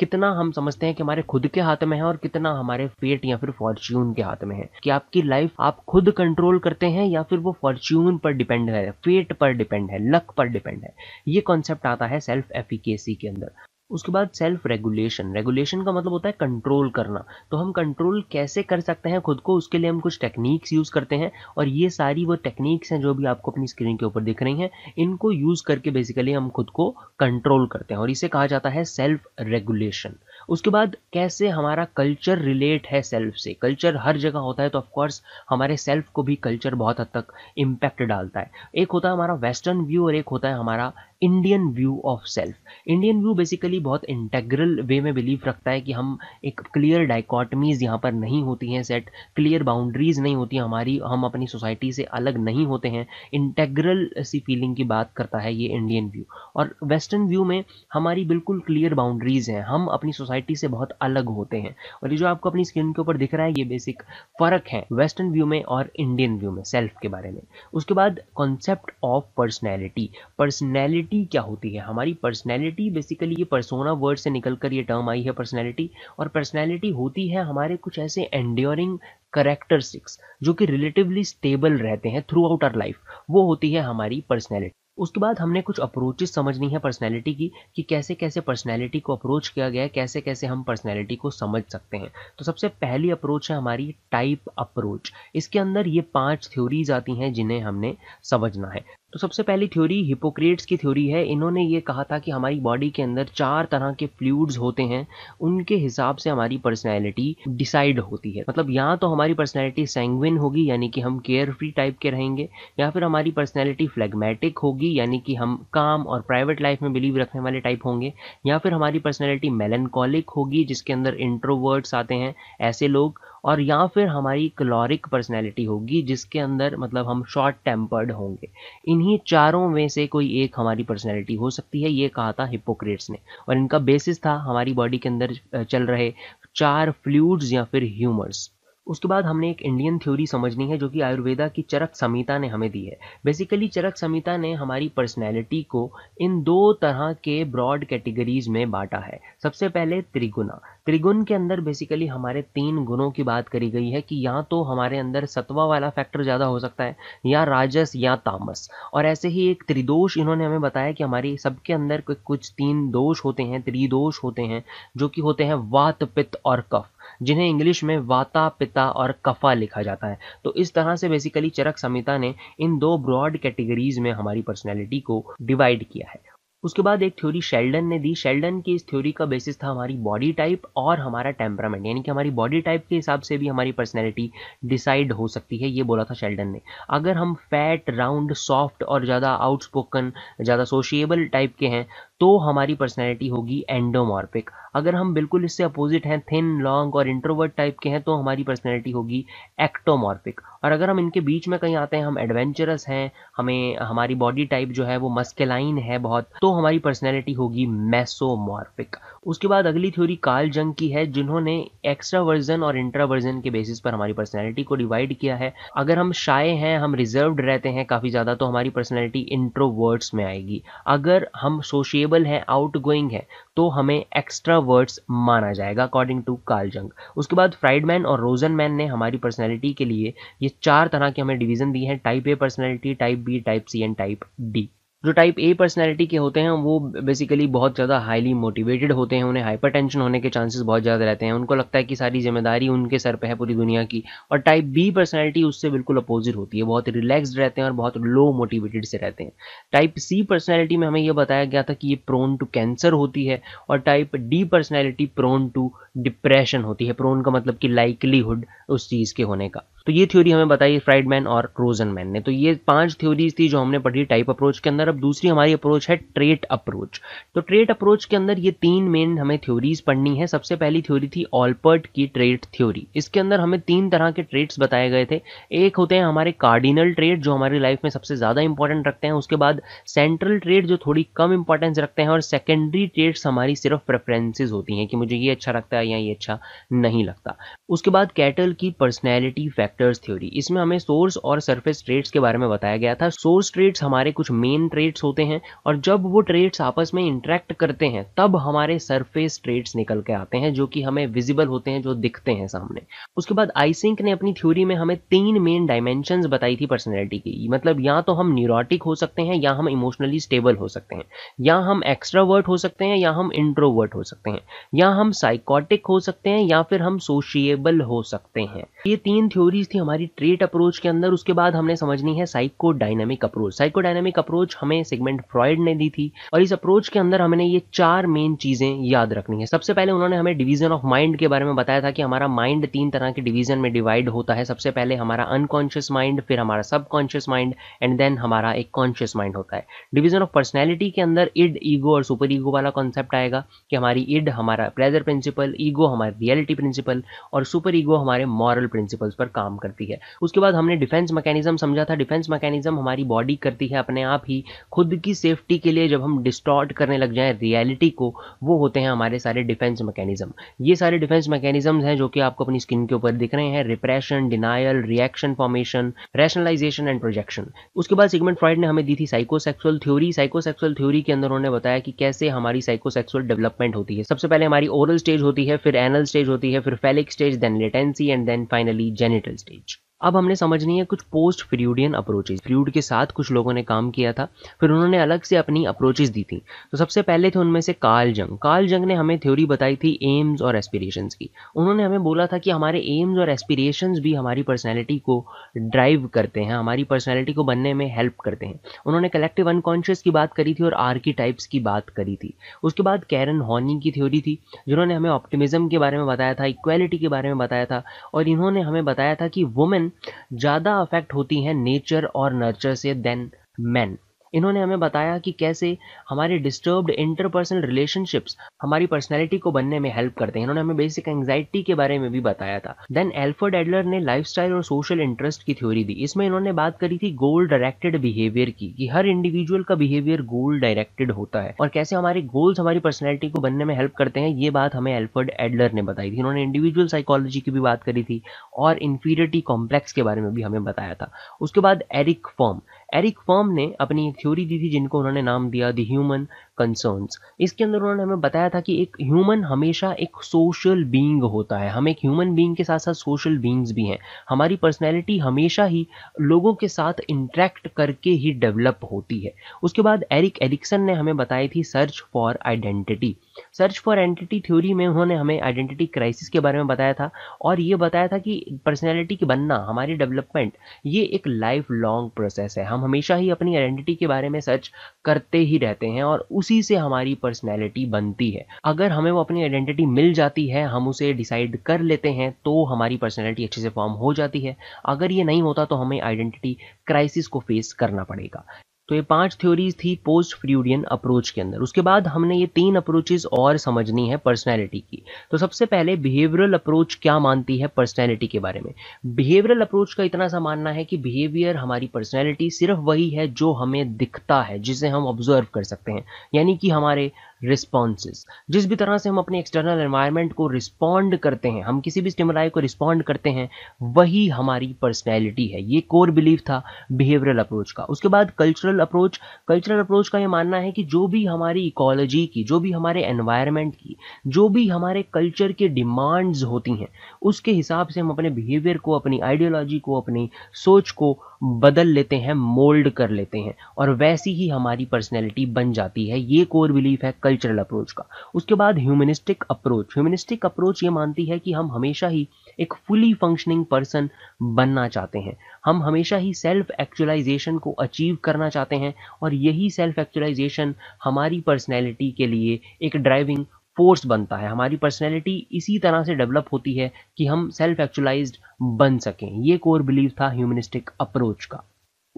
A: कितना हम समझते हैं कि हमारे खुद के हाथ में है और कितना हमारे फेट या फिर फॉर्च्यून के हाथ में है कि आपकी लाइफ आप खुद कंट्रोल करते हैं या फिर वो फॉर्च्यून पर डिपेंड है फेट पर डिपेंड है लक पर डिपेंड है ये कॉन्सेप्ट आता है सेल्फ एफिकेसी के अंदर उसके बाद सेल्फ रेगुलेशन रेगुलेशन का मतलब होता है कंट्रोल करना तो हम कंट्रोल कैसे कर सकते हैं खुद को उसके लिए हम कुछ टेक्निक्स यूज़ करते हैं और ये सारी वो टेक्निक्स हैं जो भी आपको अपनी स्क्रीन के ऊपर दिख रही हैं इनको यूज़ करके बेसिकली हम खुद को कंट्रोल करते हैं और इसे कहा जाता है सेल्फ रेगुलेशन उसके बाद कैसे हमारा कल्चर रिलेट है सेल्फ से कल्चर हर जगह होता है तो ऑफकोर्स हमारे सेल्फ को भी कल्चर बहुत हद तक इम्पैक्ट डालता है एक होता है हमारा वेस्टर्न व्यू और एक होता है हमारा Indian view of self Indian view basically बहुत इंटेग्रल वे में बिलीव रखता है कि हम एक क्लियर डाइकॉटमीज यहाँ पर नहीं होती हैं सेट क्लियर बाउंड्रीज नहीं होती हमारी हम अपनी सोसाइटी से अलग नहीं होते हैं इंटेग्रल सी फीलिंग की बात करता है ये इंडियन व्यू और वेस्टर्न व्यू में हमारी बिल्कुल क्लियर बाउंड्रीज हैं हम अपनी सोसाइटी से बहुत अलग होते हैं और ये जो आपको अपनी स्क्रीन के ऊपर दिख रहा है ये बेसिक फ़र्क है वेस्टर्न व्यू में और इंडियन व्यू में सेल्फ के बारे में उसके बाद concept of personality personality personality क्या होती है हमारी पर्सनैलिटी बेसिकली ये पर्सोना वर्ड से निकल कर ये टर्म आई है पर्सनैलिटी और पर्सनैलिटी होती है हमारे कुछ ऐसे एंड्योरिंग करेक्टरिस्टिक्स जो कि रिलेटिवली स्टेबल रहते हैं थ्रू आउट आर लाइफ वो होती है हमारी पर्सनैलिटी उसके बाद हमने कुछ अप्रोचेस समझनी है पर्सनैलिटी की कि कैसे कैसे पर्सनैलिटी को अप्रोच किया गया है कैसे कैसे हम पर्सनैलिटी को समझ सकते हैं तो सबसे पहली अप्रोच है हमारी टाइप अप्रोच इसके अंदर ये पांच थ्योरीज आती हैं जिन्हें हमने समझना है तो सबसे पहली थ्योरी हिपोक्रेट्स की थ्योरी है इन्होंने ये कहा था कि हमारी बॉडी के अंदर चार तरह के फ्लूड्स होते हैं उनके हिसाब से हमारी पर्सनैलिटी डिसाइड होती है मतलब या तो हमारी पर्सनैलिटी सैंगविन होगी यानी कि हम केयर फ्री टाइप के रहेंगे या फिर हमारी पर्सनैलिटी फ्लैगमेटिक होगी यानी कि हम काम और प्राइवेट लाइफ में बिलीव रखने वाले टाइप होंगे या फिर हमारी पर्सनैलिटी मेलनकॉलिक होगी जिसके अंदर इंट्रोवर्ड्स आते हैं ऐसे लोग और या फिर हमारी क्लोरिक पर्सनैलिटी होगी जिसके अंदर मतलब हम शॉर्ट टेम्पर्ड होंगे इन्हीं चारों में से कोई एक हमारी पर्सनैलिटी हो सकती है ये कहा था हिपोक्रेट्स ने और इनका बेसिस था हमारी बॉडी के अंदर चल रहे चार फ्लूड्स या फिर ह्यूमर्स उसके बाद हमने एक इंडियन थ्योरी समझनी है जो कि आयुर्वेदा की चरक संहिता ने हमें दी है बेसिकली चरक संहिता ने हमारी पर्सनैलिटी को इन दो तरह के ब्रॉड कैटेगरीज में बांटा है सबसे पहले त्रिगुना त्रिगुण के अंदर बेसिकली हमारे तीन गुणों की बात करी गई है कि या तो हमारे अंदर सत्वा वाला फैक्टर ज़्यादा हो सकता है या राजस या तामस और ऐसे ही एक त्रिदोष इन्होंने हमें बताया कि हमारी सबके अंदर कुछ तीन दोष होते हैं त्रिदोष होते हैं जो कि होते हैं वात पित्त और कफ जिन्हें इंग्लिश में वाता पिता और कफा लिखा जाता है तो इस तरह से बेसिकली चरक संहिता ने इन दो ब्रॉड कैटेगरीज में हमारी पर्सनैलिटी को डिवाइड किया है उसके बाद एक थ्योरी शेल्डन ने दी शेल्डन की इस थ्योरी का बेसिस था हमारी बॉडी टाइप और हमारा टेम्परामेंट यानी कि हमारी बॉडी टाइप के हिसाब से भी हमारी पर्सनैलिटी डिसाइड हो सकती है ये बोला था शेल्डन ने अगर हम फैट राउंड सॉफ्ट और ज़्यादा आउटस्पोकन ज़्यादा सोशिएबल टाइप के हैं तो हमारी पर्सनैलिटी होगी एंडोमॉर्फिक अगर हम बिल्कुल इससे अपोजिट हैं थिन लॉन्ग और इंट्रोवर्ट टाइप के हैं तो हमारी पर्सनैलिटी होगी एक्टोमॉर्फिक और अगर हम इनके बीच में कहीं आते हैं हम एडवेंचरस हैं हमें हमारी बॉडी टाइप जो है वो मस्केलाइन है बहुत तो हमारी पर्सनैलिटी होगी मेसोमॉर्फिक उसके बाद अगली थ्योरी काल जंग की है जिन्होंने एक्स्ट्रा वर्जन और इंट्रावर्जन के बेसिस पर हमारी पर्सनैलिटी को डिवाइड किया है अगर हम शाये हैं हम रिजर्व रहते हैं काफ़ी ज़्यादा तो हमारी पर्सनैलिटी इंट्रोवर्ट्स में आएगी अगर हम सोशिए सोशेबल है आउट गोइंग है तो हमें एक्स्ट्रा वर्ड्स माना जाएगा अकॉर्डिंग टू कार्ल जंग उसके बाद फ्राइडमैन और रोजन मैन ने हमारी पर्सनैलिटी के लिए ये चार तरह के हमें डिवीजन दी है type A personality type B type C and type D जो टाइप ए पर्सनैलिटी के होते हैं वो बेसिकली बहुत ज़्यादा हाईली मोटिवेटेड होते हैं उन्हें हाइपर टेंशन होने के चांसेस बहुत ज़्यादा रहते हैं उनको लगता है कि सारी जिम्मेदारी उनके सर पे है पूरी दुनिया की और टाइप बी पर्सनैलिटी उससे बिल्कुल अपोजिट होती है बहुत रिलैक्सड रहते हैं और बहुत लो मोटिवेटेड से रहते हैं टाइप सी पर्सनैलिटी में हमें यह बताया गया था कि ये प्रोन टू कैंसर होती है और type D personality prone to depression होती है प्रोन का मतलब कि लाइकलीहुड उस चीज़ के होने का तो ये थ्योरी हमें बताई फ्राइडमैन और रोजनमैन ने तो ये पांच थ्योरीज थी जो हमने पढ़ी टाइप अप्रोच के अंदर अब दूसरी हमारी अप्रोच है ट्रेट अप्रोच तो ट्रेट अप्रोच के अंदर ये तीन मेन हमें थ्योरीज पढ़नी है सबसे पहली थ्योरी थी ऑलपर्ट की ट्रेट थ्योरी इसके अंदर हमें तीन तरह के ट्रेट्स बताए गए थे एक होते हैं हमारे कार्डिनल ट्रेट जो हमारी लाइफ में सबसे ज़्यादा इंपॉर्टेंट रखते हैं उसके बाद सेंट्रल ट्रेट जो थोड़ी कम इंपॉर्टेंस रखते हैं और सेकेंडरी ट्रेट्स हमारी सिर्फ प्रेफरेंसेज होती हैं कि मुझे ये अच्छा लगता है या ये अच्छा नहीं लगता उसके बाद कैटल की पर्सनैलिटी फैक्टर फैक्टर्स थ्योरी इसमें हमें सोर्स और सरफेस ट्रेड्स के बारे में बताया गया था सोर्स ट्रेड्स हमारे कुछ मेन ट्रेड्स होते हैं और जब वो ट्रेड्स आपस में इंटरेक्ट करते हैं तब हमारे सरफेस ट्रेड्स निकल के आते हैं जो कि हमें विजिबल होते हैं जो दिखते हैं सामने उसके बाद आईसिंक ने अपनी थ्योरी में हमें तीन मेन डायमेंशन बताई थी पर्सनैलिटी की मतलब या तो हम न्यूरोटिक हो सकते हैं या हम इमोशनली स्टेबल हो सकते हैं या हम एक्स्ट्रावर्ट हो सकते हैं या हम इंट्रोवर्ट हो सकते हैं या हम साइकोटिक हो सकते हैं या फिर हम सोशिएबल हो सकते हैं ये तीन थ्योरी चीज़ थी हमारी ट्रेट अप्रोच के अंदर उसके बाद हमने समझनी है psychodynamic approach psychodynamic approach हमें सेगमेंट फ्रॉइड ने दी थी और इस अप्रोच के अंदर हमने ये चार मेन चीज़ें याद रखनी है सबसे पहले उन्होंने हमें डिवीजन ऑफ माइंड के बारे में बताया था कि हमारा माइंड तीन तरह के डिवीजन में डिवाइड होता है सबसे पहले हमारा अनकॉन्शियस माइंड फिर हमारा सबकॉन्शियस माइंड एंड देन हमारा एक कॉन्शियस माइंड होता है डिवीजन ऑफ पर्सनैलिटी के अंदर इड ईगो और सुपर ईगो वाला कॉन्सेप्ट आएगा कि हमारी इड हमारा प्लेजर प्रिंसिपल ईगो हमारी रियलिटी प्रिंसिपल और सुपर ईगो हमारे मॉरल प्रिंसिपल्स पर काम काम करती है उसके बाद हमने डिफेंस मैकेनिज्म समझा था डिफेंस मैकेनिज्म हमारी बॉडी करती है अपने आप ही खुद की सेफ्टी के लिए जब हम डिस्टॉर्ट करने लग जाएं रियलिटी को वो होते हैं हमारे सारे डिफेंस मैकेनिज्म ये सारे डिफेंस मैकेनिज्म हैं जो कि आपको अपनी स्किन के ऊपर दिख रहे हैं repression denial reaction formation rationalization and projection उसके बाद सिगमेंट फ्राइड ने हमें दी थी साइकोसेक्सुअल थ्योरी साइकोसेक्सुअल थ्योरी के अंदर उन्होंने बताया कि कैसे हमारी साइकोसेक्सुअल डेवलपमेंट होती है सबसे पहले हमारी ओरल स्टेज होती है फिर एनल स्टेज होती है फिर phallic stage then latency and then finally genital Age. अब हमने समझनी है कुछ पोस्ट फ्रियूडियन अप्रोचेज फ्रीड के साथ कुछ लोगों ने काम किया था फिर उन्होंने अलग से अपनी अप्रोचेज दी थी तो सबसे पहले थे उनमें से कार्ल जंग कार्ल जंग ने हमें थ्योरी बताई थी एम्स और एस्पिरेशंस की उन्होंने हमें बोला था कि हमारे एम्स और एस्पिरेशंस भी हमारी पर्सनैलिटी को ड्राइव करते हैं हमारी पर्सनैलिटी को बनने में हेल्प करते हैं उन्होंने कलेक्टिव अनकॉन्शियस की बात करी थी और आर्किटाइप्स की बात करी थी उसके बाद कैरन हॉनी की थ्योरी थी जिन्होंने हमें ऑप्टिमिज्म के बारे में बताया था इक्वालिटी के बारे में बताया था और इन्होंने हमें बताया था कि वुमेन ज़्यादा अफेक्ट होती हैं नेचर और नर्चर से देन मैन इन्होंने हमें बताया कि कैसे हमारे डिस्टर्ब्ड इंटरपर्सनल रिलेशनशिप्स हमारी पर्सनैलिटी को बनने में हेल्प करते हैं इन्होंने हमें बेसिक एंगजाइटी के बारे में भी बताया था देन एल्फर्ड एडलर ने लाइफ और सोशल इंटरेस्ट की थ्योरी दी इसमें इन्होंने बात करी थी गोल डायरेक्टेड बिहेवियर की कि हर इंडिविजुअल का बिहेवियर गोल डायरेक्टेड होता है और कैसे हमारे गोल्स हमारी पर्सनैलिटी को बनने में हेल्प करते हैं ये बात हमें एल्फर्ड एडलर ने बताई थी इन्होंने इंडिविजुअल साइकोलॉजी की भी बात करी थी और इन्फीरियरिटी कॉम्प्लेक्स के बारे में भी हमें बताया था उसके बाद एरिक फॉर्म एरिक फॉर्म ने अपनी एक थ्योरी दी थी जिनको उन्होंने नाम दिया द ह्यूमन कंसर्न्स इसके अंदर उन्होंने हमें बताया था कि एक ह्यूमन हमेशा एक सोशल बीइंग होता है हम एक ह्यूमन बीइंग के साथ साथ सोशल बीइंग्स भी हैं हमारी पर्सनैलिटी हमेशा ही लोगों के साथ इंट्रैक्ट करके ही डेवलप होती है उसके बाद एरिक एरिक्सन ने हमें बताई थी search for identity search for identity theory में उन्होंने हमें आइडेंटिटी क्राइसिस के बारे में बताया था और ये बताया था कि पर्सनैलिटी की बनना हमारी डेवलपमेंट ये एक लाइफ लॉन्ग प्रोसेस है हम हमेशा ही अपनी आइडेंटिटी के बारे में सर्च करते ही रहते हैं और उसी से हमारी पर्सनैलिटी बनती है अगर हमें वो अपनी आइडेंटिटी मिल जाती है हम उसे डिसाइड कर लेते हैं तो हमारी पर्सनैलिटी अच्छे से फॉर्म हो जाती है अगर ये नहीं होता तो हमें आइडेंटिटी क्राइसिस को फेस करना पड़ेगा तो ये पांच थ्योरीज थी पोस्ट फ्रियूडियन अप्रोच के अंदर उसके बाद हमने ये तीन अप्रोचेज और समझनी है पर्सनैलिटी की तो सबसे पहले बिहेवियरल अप्रोच क्या मानती है पर्सनैलिटी के बारे में बिहेवियरल अप्रोच का इतना सा मानना है कि बिहेवियर हमारी पर्सनैलिटी सिर्फ वही है जो हमें दिखता है जिसे हम ऑब्जर्व कर सकते हैं यानी कि हमारे रिस्पॉन्सेज जिस भी तरह से हम अपने एक्सटर्नल एनवायरनमेंट को रिस्पॉन्ड करते हैं हम किसी भी स्टिमुलाई को रिस्पॉन्ड करते हैं वही हमारी पर्सनैलिटी है ये कोर बिलीफ था बिहेवियरल अप्रोच का उसके बाद कल्चरल अप्रोच कल्चरल अप्रोच का ये मानना है कि जो भी हमारी इकोलॉजी की जो भी हमारे एनवायरमेंट की जो भी हमारे कल्चर के डिमांड्स होती हैं उसके हिसाब से हम अपने बिहेवियर को अपनी आइडियोलॉजी को अपनी सोच को बदल लेते हैं मोल्ड कर लेते हैं और वैसी ही हमारी पर्सनैलिटी बन जाती है ये कोर बिलीफ है कल्चरल अप्रोच का उसके बाद ह्यूमनिस्टिक अप्रोच ह्यूमनिस्टिक अप्रोच ये मानती है कि हम हमेशा ही एक फुली फंक्शनिंग पर्सन बनना चाहते हैं हम हमेशा ही सेल्फ एक्चुअलाइजेशन को अचीव करना चाहते हैं और यही सेल्फ एक्चुअलाइजेशन हमारी पर्सनैलिटी के लिए एक ड्राइविंग फोर्स बनता है हमारी पर्सनैलिटी इसी तरह से डेवलप होती है कि हम सेल्फ एक्चुलाइज बन सकें ये कोर बिलीव था ह्यूमनिस्टिक अप्रोच का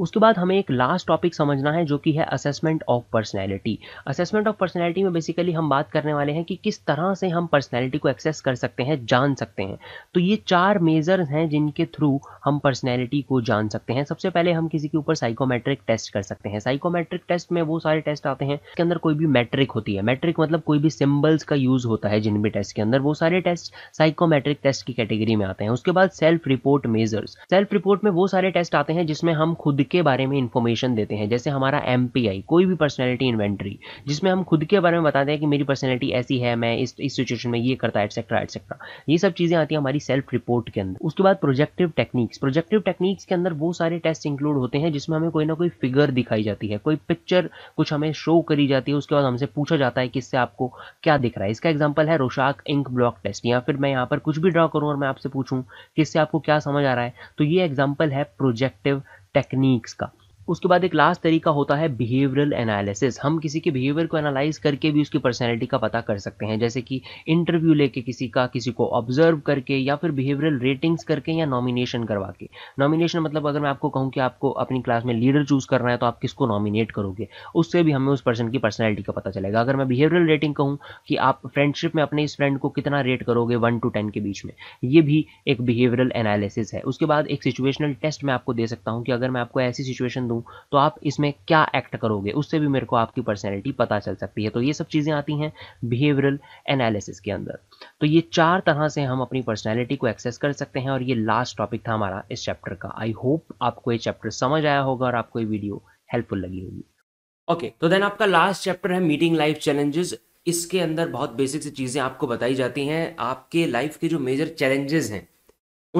A: उसके बाद हमें एक लास्ट टॉपिक समझना है जो कि है assessment of personality assessment of personality में बेसिकली हम बात करने वाले हैं कि किस तरह से हम पर्सनैलिटी को एक्सेस कर सकते हैं जान सकते हैं तो ये चार मेजर्स हैं जिनके थ्रू हम पर्सनैलिटी को जान सकते हैं सबसे पहले हम किसी के ऊपर साइकोमेट्रिक टेस्ट कर सकते हैं साइकोमेट्रिक टेस्ट में वो सारे टेस्ट आते हैं इसके अंदर कोई भी मैट्रिक होती है मैट्रिक मतलब कोई भी सिम्बल्स का यूज़ होता है जिन भी टेस्ट के अंदर वो सारे टेस्ट साइकोमेट्रिक टेस्ट की कैटेगरी में आते हैं उसके बाद self report measures self report में वो सारे टेस्ट आते हैं जिसमें हम खुद के बारे में इंफॉर्मेशन देते हैं जैसे हमारा एम कोई भी पर्सनैलिटी इन्वेंट्री जिसमें हम खुद के बारे में बताते हैं कि मेरी पर्सनैलिटी ऐसी है मैं इस इस सिचुएशन में ये करता है एटसेट्रा एटसेट्रा ये सब चीज़ें आती हैं हमारी सेल्फ रिपोर्ट के अंदर उसके बाद प्रोजेक्टिव टेक्निक्स प्रोजेक्टिव टेक्निक्स के अंदर वो सारे टेस्ट इंक्लूड होते हैं जिसमें हमें कोई ना कोई फिगर दिखाई जाती है कोई पिक्चर कुछ हमें शो करी जाती है उसके बाद हमसे पूछा जाता है कि इससे आपको क्या दिख रहा है इसका एग्जाम्पल है रोशाक इंक ब्लॉक टेस्ट या फिर मैं यहाँ पर कुछ भी ड्रॉ करूँ और मैं आपसे पूछूँ कि इससे आपको क्या समझ आ रहा है तो ये एग्जाम्पल है प्रोजेक्टिव टेक्निक्स का उसके बाद एक लास्ट तरीका होता है बिहेवियरल एनालिसिस हम किसी के बिहेवियर को एनालाइज करके भी उसकी पर्सनैलिटी का पता कर सकते हैं जैसे कि इंटरव्यू लेके किसी का किसी को ऑब्जर्व करके या फिर बिहेवियरल रेटिंग्स करके या नॉमिनेशन करवा के नॉमिनेशन मतलब अगर मैं आपको कहूँ कि आपको अपनी क्लास में लीडर चूज करना है तो आप किसको नॉमिनेट करोगे उससे भी हमें उस पर्सन की पर्सनैलिटी का पता चलेगा अगर मैं बिहेवियरल रेटिंग कहूँ कि आप फ्रेंडशिप में अपने इस फ्रेंड को कितना रेट करोगे वन टू टेन के बीच में ये भी एक बिहेवियरल एनालिसिस है उसके बाद एक सिचुएशनल टेस्ट मैं आपको दे सकता हूँ कि अगर मैं आपको ऐसी सिचुएशन दूँ हूँ तो आप इसमें क्या एक्ट करोगे उससे भी मेरे को आपकी पर्सनैलिटी पता चल सकती है तो ये सब चीज़ें आती हैं बिहेवियरल एनालिसिस के अंदर तो ये चार तरह से हम अपनी पर्सनैलिटी को एक्सेस कर सकते हैं और ये लास्ट टॉपिक था हमारा इस चैप्टर का आई होप आपको ये चैप्टर समझ आया होगा और आपको ये वीडियो हेल्पफुल लगी होगी ओके तो देन आपका लास्ट चैप्टर है मीटिंग लाइफ चैलेंजेस इसके अंदर बहुत बेसिक सी चीज़ें आपको बताई जाती हैं आपके लाइफ के जो मेजर चैलेंजेस हैं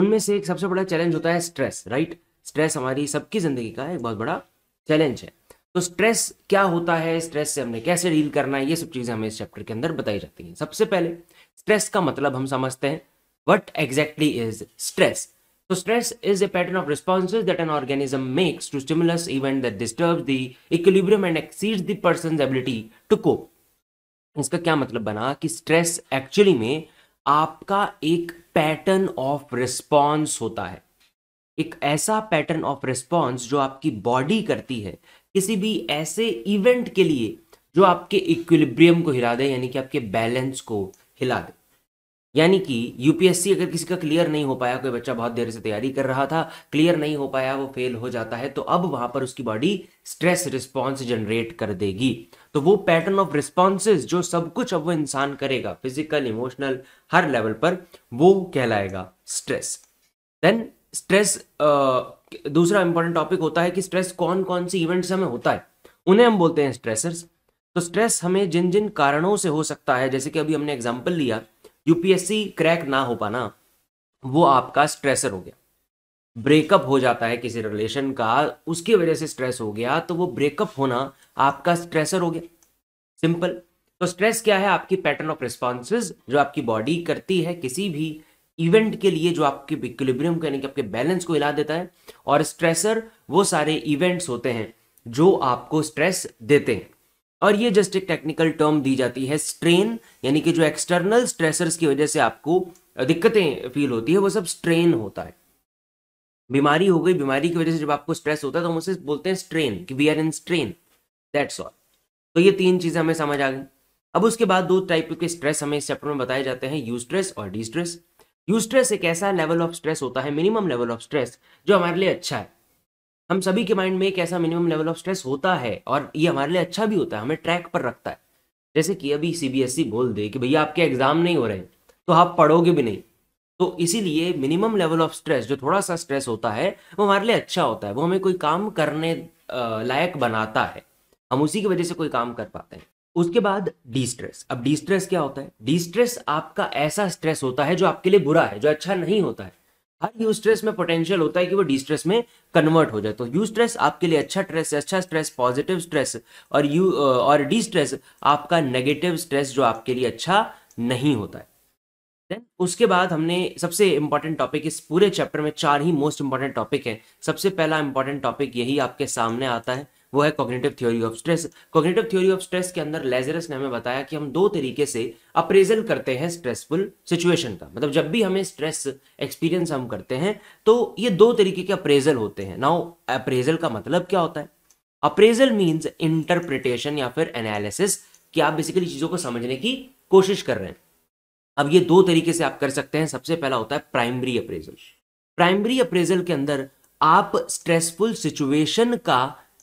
A: उनमें से एक सबसे बड़ा चैलेंज होता है स्ट्रेस राइट right? स्ट्रेस हमारी सबकी ज़िंदगी का एक बहुत बड़ा चैलेंज है तो स्ट्रेस क्या होता है स्ट्रेस से हमने कैसे डील करना है ये सब चीज़ें हमें इस चैप्टर के अंदर बताई जाती हैं सबसे पहले स्ट्रेस का मतलब हम समझते हैं वट एग्जैक्टली इज स्ट्रेस तो stress is a pattern of responses that an organism makes to stimulus event that disturb the equilibrium and exceed the person ability to cope इसका क्या मतलब बना कि स्ट्रेस एक्चुअली में आपका एक पैटर्न ऑफ रिस्पॉन्स होता है एक ऐसा पैटर्न ऑफ रिस्पॉन्स जो आपकी बॉडी करती है किसी भी ऐसे इवेंट के लिए जो आपके इक्विलिब्रियम को हिला दे यानी कि आपके बैलेंस को हिला दे यानी कि यूपीएससी अगर किसी का क्लियर नहीं हो पाया कोई बच्चा बहुत देर से तैयारी कर रहा था क्लियर नहीं हो पाया वो फेल हो जाता है तो अब वहां पर उसकी बॉडी स्ट्रेस रिस्पॉन्स जनरेट कर देगी तो वो पैटर्न ऑफ रिस्पॉन्सेज जो सब कुछ अब वो इंसान करेगा फिजिकल इमोशनल हर लेवल पर वो कहलाएगा स्ट्रेस देन स्ट्रेस दूसरा इंपॉर्टेंट टॉपिक होता है कि स्ट्रेस कौन कौन सी इवेंट्स हमें होता है उन्हें हम बोलते हैं स्ट्रेसर्स तो स्ट्रेस हमें जिन जिन कारणों से हो सकता है जैसे कि अभी हमने एग्जाम्पल लिया यूपीएससी क्रैक ना हो पाना वो आपका स्ट्रेसर हो गया ब्रेकअप हो जाता है किसी रिलेशन का उसकी वजह से स्ट्रेस हो गया तो वो ब्रेकअप होना आपका स्ट्रेसर हो गया सिंपल तो स्ट्रेस क्या है आपकी पैटर्न ऑफ रिस्पॉन्सेज जो आपकी बॉडी करती है किसी भी इवेंट के लिए जो आपके इक्विलिब्रियम को यानी कि आपके बैलेंस को हिला देता है और स्ट्रेसर वो सारे इवेंट्स होते हैं जो आपको स्ट्रेस देते हैं और ये जस्ट एक टेक्निकल टर्म दी जाती है स्ट्रेन यानी कि जो एक्सटर्नल स्ट्रेसर्स की वजह से आपको दिक्कतें फील होती है वो सब स्ट्रेन होता है बीमारी हो गई बीमारी की वजह से जब आपको स्ट्रेस होता है तो हम उसे बोलते हैं स्ट्रेन कि we are in strain that's all तो ये तीन चीज़ें हमें समझ आ गई अब उसके बाद दो टाइप के स्ट्रेस हमें इस चैप्टर में बताए जाते हैं यू स्ट्रेस और डी स्ट्रेस यूस्ट्रेस स्ट्रेस एक ऐसा लेवल ऑफ स्ट्रेस होता है मिनिमम लेवल ऑफ स्ट्रेस जो हमारे लिए अच्छा है हम सभी के माइंड में एक ऐसा मिनिमम लेवल ऑफ स्ट्रेस होता है और ये हमारे लिए अच्छा भी होता है हमें ट्रैक पर रखता है जैसे कि अभी सीबीएसई e बोल दे कि भैया आपके एग्जाम नहीं हो रहे हैं तो आप पढ़ोगे भी नहीं तो इसीलिए मिनिमम लेवल ऑफ स्ट्रेस जो थोड़ा सा स्ट्रेस होता है वो हमारे लिए अच्छा होता है वो हमें कोई काम करने लायक बनाता है हम उसी की वजह से कोई काम कर पाते हैं उसके बाद डी स्ट्रेस अब डी स्ट्रेस क्या होता है डी स्ट्रेस आपका ऐसा स्ट्रेस होता है जो आपके लिए बुरा है जो अच्छा नहीं होता है हर यू स्ट्रेस में पोटेंशियल होता है कि वो डी स्ट्रेस में कन्वर्ट हो जाए तो यू स्ट्रेस आपके लिए अच्छा स्ट्रेस अच्छा स्ट्रेस पॉजिटिव स्ट्रेस और यू और डी स्ट्रेस आपका नेगेटिव स्ट्रेस जो आपके लिए अच्छा नहीं होता है देन उसके बाद हमने सबसे इंपॉर्टेंट टॉपिक इस पूरे चैप्टर में चार ही मोस्ट इंपॉर्टेंट टॉपिक है सबसे पहला इंपॉर्टेंट टॉपिक यही आपके सामने आता है वो है cognitive theory of stress cognitive theory of stress के अंदर लेजरस ने हमें बताया कि हम दो तरीके से अप्रेजल करते हैं स्ट्रेसफुल सिचुएशन का मतलब जब भी हमें स्ट्रेस एक्सपीरियंस हम करते हैं तो ये दो तरीके के अप्रेजल होते हैं नाउ अप्रेजल का मतलब क्या होता है अप्रेजल मीन्स इंटरप्रिटेशन या फिर एनालिसिस कि आप बेसिकली चीज़ों को समझने की कोशिश कर रहे हैं अब ये दो तरीके से आप कर सकते हैं सबसे पहला होता है प्राइमरी अप्रेजल प्राइमरी अप्रेजल के अंदर आप स्ट्रेसफुल सिचुएशन का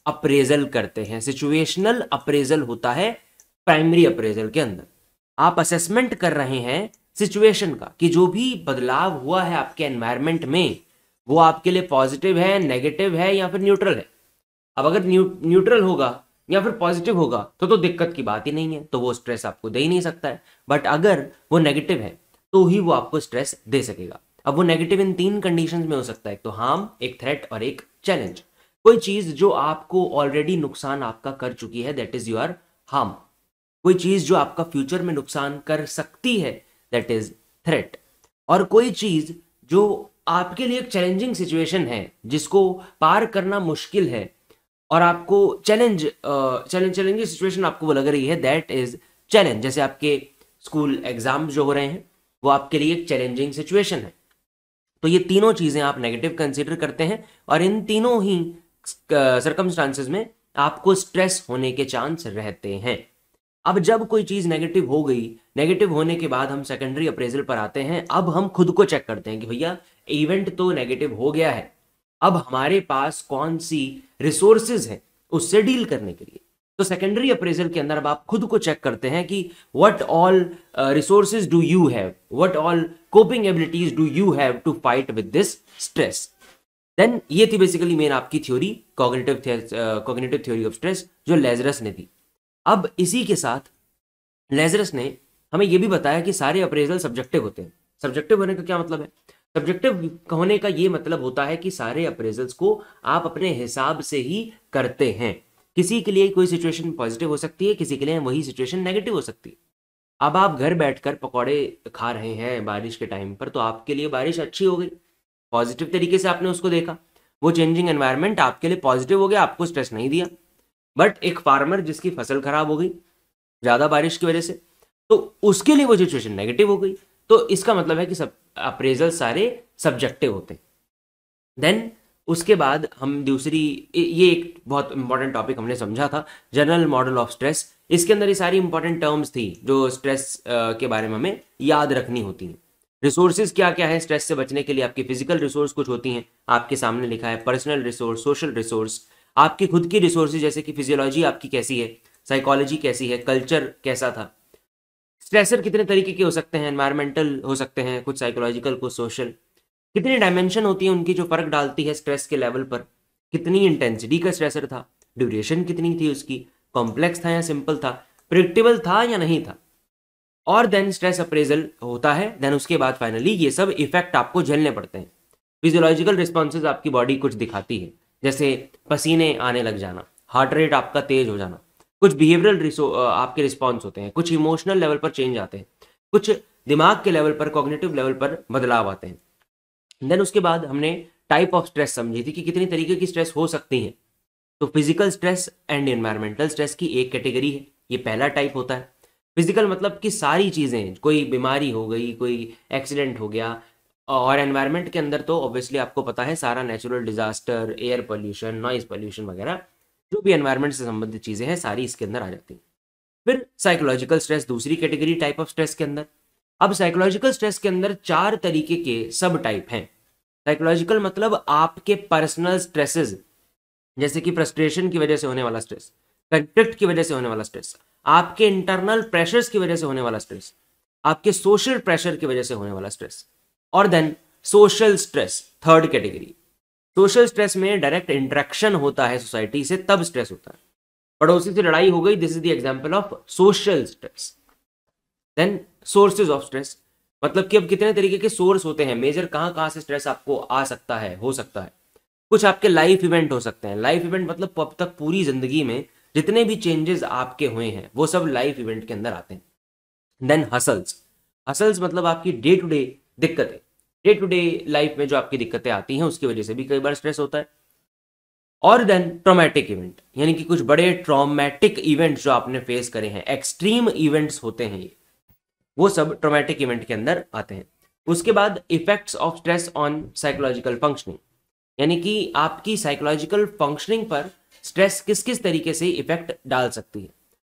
A: अप्रेजल करते हैं सिचुएशनल अप्रेजल होता है प्राइमरी अप्रेजल के अंदर आप असेसमेंट कर रहे हैं सिचुएशन का कि जो भी बदलाव हुआ है आपके एनवायरमेंट में वो आपके लिए पॉजिटिव है नेगेटिव है या फिर न्यूट्रल है अब अगर न्यू न्यूट्रल होगा या फिर पॉजिटिव होगा तो तो दिक्कत की बात ही नहीं है तो वो स्ट्रेस आपको दे ही नहीं सकता है बट अगर वो नेगेटिव है तो ही वो आपको स्ट्रेस दे सकेगा अब वो नेगेटिव इन तीन कंडीशंस में हो सकता है तो हार्म एक थ्रेट और एक चैलेंज कोई चीज जो आपको ऑलरेडी नुकसान आपका कर चुकी है दैट इज योर हार्म कोई चीज जो आपका फ्यूचर में नुकसान कर सकती है दैट इज थ्रेट और कोई चीज जो आपके लिए एक चैलेंजिंग सिचुएशन है जिसको पार करना मुश्किल है और आपको चैलेंज चैलेंज चैलेंजिंग सिचुएशन आपको वो लग रही है दैट इज चैलेंज जैसे आपके स्कूल एग्जाम जो हो रहे हैं वो आपके लिए एक चैलेंजिंग सिचुएशन है तो ये तीनों चीज़ें आप नेगेटिव कंसिडर करते हैं और इन तीनों ही सर्कमस्टांसेस में आपको स्ट्रेस होने के चांस रहते हैं अब जब कोई चीज़ नेगेटिव हो गई नेगेटिव होने के बाद हम सेकेंडरी अप्रेजल पर आते हैं अब हम खुद को चेक करते हैं कि भैया इवेंट तो नेगेटिव हो गया है अब हमारे पास कौन सी रिसोर्सेज हैं उससे डील करने के लिए तो सेकेंडरी अप्रेजल के अंदर अब आप खुद को चेक करते हैं कि what all resources do you have what all coping abilities do you have to fight with this stress then ये थी बेसिकली मेन आपकी theory cognitive cognitive theory of stress जो लेजरस ने दी अब इसी के साथ लेजरस ने हमें यह भी बताया कि सारे अप्रेजल सब्जेक्टिव होते हैं सब्जेक्टिव होने का क्या मतलब है सब्जेक्टिव होने का ये मतलब होता है कि सारे अप्रेजल्स को आप अपने हिसाब से ही करते हैं किसी के लिए कोई सिचुएशन पॉजिटिव हो सकती है किसी के लिए वही सिचुएशन नेगेटिव हो सकती है अब आप घर बैठकर पकौड़े खा रहे हैं बारिश के टाइम पर तो आपके लिए बारिश अच्छी हो गई पॉजिटिव तरीके से आपने उसको देखा वो चेंजिंग एनवायरनमेंट आपके लिए पॉजिटिव हो गया आपको स्ट्रेस नहीं दिया बट एक फार्मर जिसकी फसल खराब हो गई ज़्यादा बारिश की वजह से तो उसके लिए वो सिचुएशन नेगेटिव हो गई तो इसका मतलब है कि सब अप्रेजल सारे सब्जेक्टिव होते देन उसके बाद हम दूसरी ये एक बहुत इंपॉर्टेंट टॉपिक हमने समझा था जनरल मॉडल ऑफ स्ट्रेस इसके अंदर ये सारी इंपॉर्टेंट टर्म्स थी जो स्ट्रेस के बारे में हमें याद रखनी होती हैं रिसोर्सेज क्या क्या है स्ट्रेस से बचने के लिए आपकी फिजिकल रिसोर्स कुछ होती हैं आपके सामने लिखा है पर्सनल रिसोर्स सोशल रिसोर्स आपकी खुद की रिसोर्सेज जैसे कि फिजियोलॉजी आपकी कैसी है साइकोलॉजी कैसी है कल्चर कैसा था स्ट्रेसर कितने तरीके के हो सकते हैं एनवायरमेंटल हो सकते हैं कुछ साइकोलॉजिकल कुछ सोशल कितनी डायमेंशन होती है उनकी जो फर्क डालती है स्ट्रेस के लेवल पर कितनी इंटेंसिटी का स्ट्रेसर था ड्यूरेशन कितनी थी उसकी कॉम्प्लेक्स था या सिंपल था प्रिडिक्टेबल था या नहीं था और देन स्ट्रेस अप्रेजल होता है देन उसके बाद फाइनली ये सब इफेक्ट आपको झेलने पड़ते हैं फिजियोलॉजिकल रिस्पॉन्सेज आपकी बॉडी कुछ दिखाती है जैसे पसीने आने लग जाना हार्ट रेट आपका तेज हो जाना कुछ बिहेवियरल आपके रिस्पॉन्स होते हैं कुछ इमोशनल लेवल पर चेंज आते हैं कुछ दिमाग के लेवल पर कॉग्नेटिव लेवल पर बदलाव आते हैं देन उसके बाद हमने टाइप ऑफ स्ट्रेस समझी थी कि कितनी तरीके की स्ट्रेस हो सकती है तो physical stress and environmental stress की एक कैटेगरी है ये पहला टाइप होता है फिजिकल मतलब कि सारी चीज़ें कोई बीमारी हो गई कोई एक्सीडेंट हो गया और एनवायरनमेंट के अंदर तो ऑब्वियसली आपको पता है सारा natural disaster air pollution noise pollution वगैरह जो भी एनवायरनमेंट से संबंधित चीज़ें हैं सारी इसके अंदर आ जाती हैं फिर साइकोलॉजिकल स्ट्रेस दूसरी कैटेगरी टाइप ऑफ स्ट्रेस के अंदर अब साइकोलॉजिकल स्ट्रेस के अंदर चार तरीके के सब टाइप हैं साइकोलॉजिकल मतलब आपके पर्सनल स्ट्रेसेस जैसे कि फ्रस्ट्रेशन की वजह से होने वाला स्ट्रेस कंफ्लिक्ट की वजह से होने वाला स्ट्रेस आपके इंटरनल प्रेशर्स की वजह से होने वाला स्ट्रेस आपके सोशल प्रेशर की वजह से होने वाला स्ट्रेस और then social stress third category social stress में डायरेक्ट इंट्रैक्शन होता है सोसाइटी से तब स्ट्रेस होता है पड़ोसी से लड़ाई हो गई this is the example of social stress then sources of stress मतलब कि अब कितने तरीके के सोर्स होते हैं मेजर कहाँ कहाँ से स्ट्रेस आपको आ सकता है हो सकता है कुछ आपके लाइफ इवेंट हो सकते हैं लाइफ इवेंट मतलब अब तक पूरी जिंदगी में जितने भी चेंजेस आपके हुए हैं वो सब लाइफ इवेंट के अंदर आते हैं देन हसल्स हसल्स मतलब आपकी डे टू डे दिक्कतें डे टू डे लाइफ में जो आपकी दिक्कतें आती हैं उसकी वजह से भी कई बार स्ट्रेस होता है और देन ट्रोमैटिक इवेंट यानी कि कुछ बड़े ट्रोमैटिक इवेंट्स जो आपने फेस करे हैं एक्सट्रीम इवेंट्स होते हैं ये वो सब ट्रोमैटिक इवेंट के अंदर आते हैं उसके बाद effects of stress on psychological functioning यानी कि आपकी साइकोलॉजिकल फंक्शनिंग पर स्ट्रेस किस किस तरीके से इफेक्ट डाल सकती है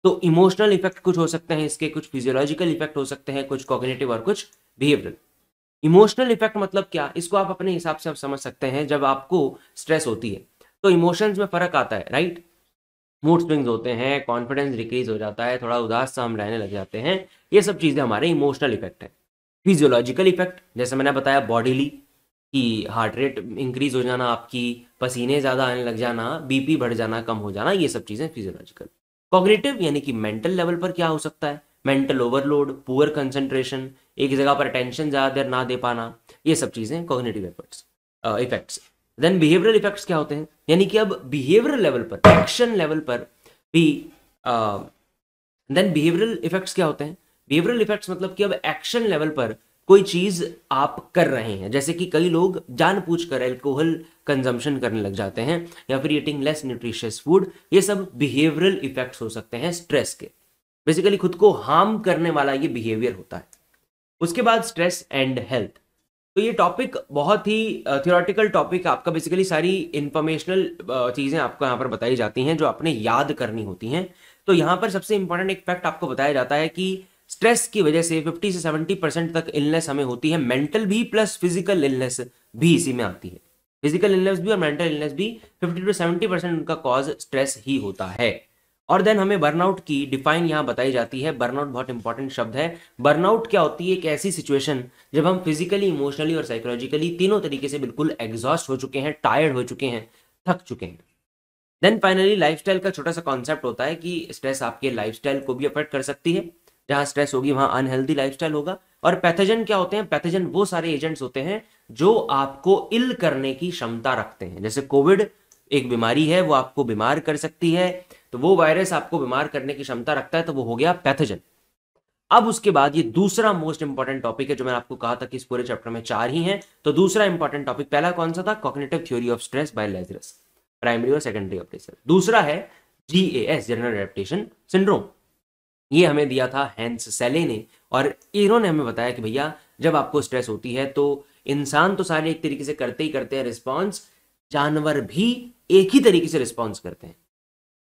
A: तो इमोशनल इफेक्ट कुछ हो सकते हैं इसके कुछ फिजियोलॉजिकल इफेक्ट हो सकते हैं कुछ कॉग्नेटिव और कुछ बिहेवियरल इमोशनल इफेक्ट मतलब क्या इसको आप अपने हिसाब से आप समझ सकते हैं जब आपको स्ट्रेस होती है तो इमोशंस में फर्क आता है राइट मूड स्विंग्स होते हैं कॉन्फिडेंस डिक्रीज हो जाता है थोड़ा उदास सा हम रहने लग जाते हैं ये सब चीज़ें हमारे इमोशनल इफेक्ट हैं फिजियोलॉजिकल इफेक्ट जैसे मैंने बताया बॉडीली कि हार्ट रेट इंक्रीज हो जाना आपकी पसीने ज़्यादा आने लग जाना बीपी बढ़ जाना कम हो जाना ये सब चीज़ें फिजियोलॉजिकल कॉग्निटिव यानी कि मेंटल लेवल पर क्या हो सकता है मेंटल ओवरलोड पुअर कंसंट्रेशन एक जगह पर अटेंशन ज़्यादा देर ना दे पाना ये सब चीज़ें cognitive efforts effects then behavioural effects क्या होते हैं यानी कि अब बिहेवियरल लेवल पर एक्शन लेवल पर भी देन बिहेवियरल इफेक्ट्स क्या होते हैं बिहेवियरल इफेक्ट्स मतलब कि अब एक्शन लेवल पर कोई चीज़ आप कर रहे हैं जैसे कि कई लोग जान पूछ कर एल्कोहल कंजम्पशन करने लग जाते हैं या फिर ईटिंग लेस न्यूट्रिशियस फूड ये सब बिहेवियरल इफेक्ट्स हो सकते हैं स्ट्रेस के बेसिकली खुद को हार्म करने वाला ये बिहेवियर होता है उसके बाद स्ट्रेस एंड हेल्थ तो ये टॉपिक बहुत ही थियोरटिकल टॉपिक आपका बेसिकली सारी इंफॉर्मेशनल चीज़ें आपको यहाँ पर बताई जाती हैं जो आपने याद करनी होती हैं तो यहाँ पर सबसे इंपॉर्टेंट एक फैक्ट आपको बताया जाता है कि स्ट्रेस की वजह से 50 से 70 परसेंट तक इलनेस हमें होती है मेंटल भी प्लस फिजिकल इलनेस भी इसी में आती है फिजिकल इलनेस भी और मेंटल इलनेस भी 50 टू 70 परसेंट उनका कॉज स्ट्रेस ही होता है और देन हमें बर्नआउट की डिफाइन यहाँ बताई जाती है बर्नआउट बहुत इंपॉर्टेंट शब्द है बर्नआउट क्या होती है एक ऐसी सिचुएशन जब हम फिजिकली इमोशनली और साइकोलॉजिकली तीनों तरीके से बिल्कुल एग्जॉस्ट हो चुके हैं टायर्ड हो चुके हैं थक चुके हैं देन फाइनली लाइफस्टाइल का छोटा सा कॉन्सेप्ट होता है कि स्ट्रेस आपके लाइफस्टाइल को भी अफेक्ट कर सकती है जहां स्ट्रेस होगी वहां अनहेल्दी लाइफस्टाइल होगा और पैथोजन क्या होते हैं पैथोजन वो सारे एजेंट्स होते हैं जो आपको इल करने की क्षमता रखते हैं जैसे कोविड एक बीमारी है वो आपको बीमार कर सकती है तो वो वायरस आपको बीमार करने की क्षमता रखता है तो वो हो गया पैथोजन अब उसके बाद ये दूसरा मोस्ट इंपॉर्टेंट टॉपिक है जो मैंने आपको कहा था कि इस पूरे चैप्टर में चार ही हैं तो दूसरा इंपॉर्टेंट टॉपिक पहला कौन सा था cognitive theory of stress by Lazarus primary और सेकेंडरी ऑफ दूसरा है एस जनरल एडेप्टेशन सिंड्रोम ये हमें दिया था हैंस सेले ने और इन्होंने हमें बताया कि भैया जब आपको स्ट्रेस होती है तो इंसान तो सारे एक तरीके से करते ही करते हैं रिस्पॉन्स जानवर भी एक ही तरीके से रिस्पॉन्स करते हैं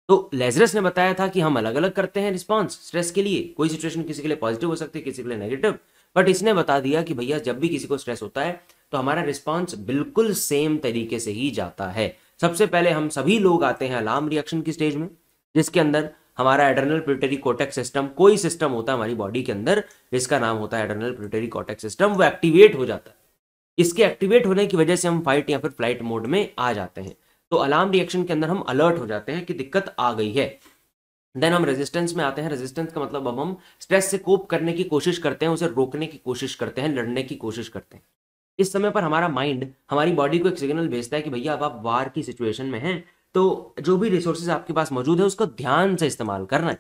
A: तो लेजरस ने बताया था कि हम अलग अलग करते हैं रिस्पॉन्स स्ट्रेस के लिए कोई सिचुएशन किसी के लिए पॉजिटिव हो सकती है किसी के लिए नेगेटिव बट इसने बता दिया कि भैया जब भी किसी को स्ट्रेस होता है तो हमारा रिस्पॉन्स बिल्कुल सेम तरीके से ही जाता है सबसे पहले हम सभी लोग आते हैं अलार्म रिएक्शन की स्टेज में जिसके अंदर हमारा एडर्नल पिटरी कोटेक्स सिस्टम कोई सिस्टम होता है हमारी बॉडी के अंदर जिसका नाम होता है एडर्नल पिटरी कोटेक्स सिस्टम वो एक्टिवेट हो जाता है इसके एक्टिवेट होने की वजह से हम फाइट या फिर फ्लाइट मोड में आ जाते हैं तो अलार्म रिएक्शन के अंदर हम अलर्ट हो जाते हैं कि दिक्कत आ गई है देन हम रेजिस्टेंस में आते हैं रेजिस्टेंस का मतलब अब हम स्ट्रेस से कोप करने की कोशिश करते हैं उसे रोकने की कोशिश करते हैं लड़ने की कोशिश करते हैं इस समय पर हमारा माइंड हमारी बॉडी को एक सिग्नल भेजता है कि भैया अब आप वार की सिचुएशन में हैं तो जो भी रिसोर्सेज आपके पास मौजूद है उसको ध्यान से इस्तेमाल करना है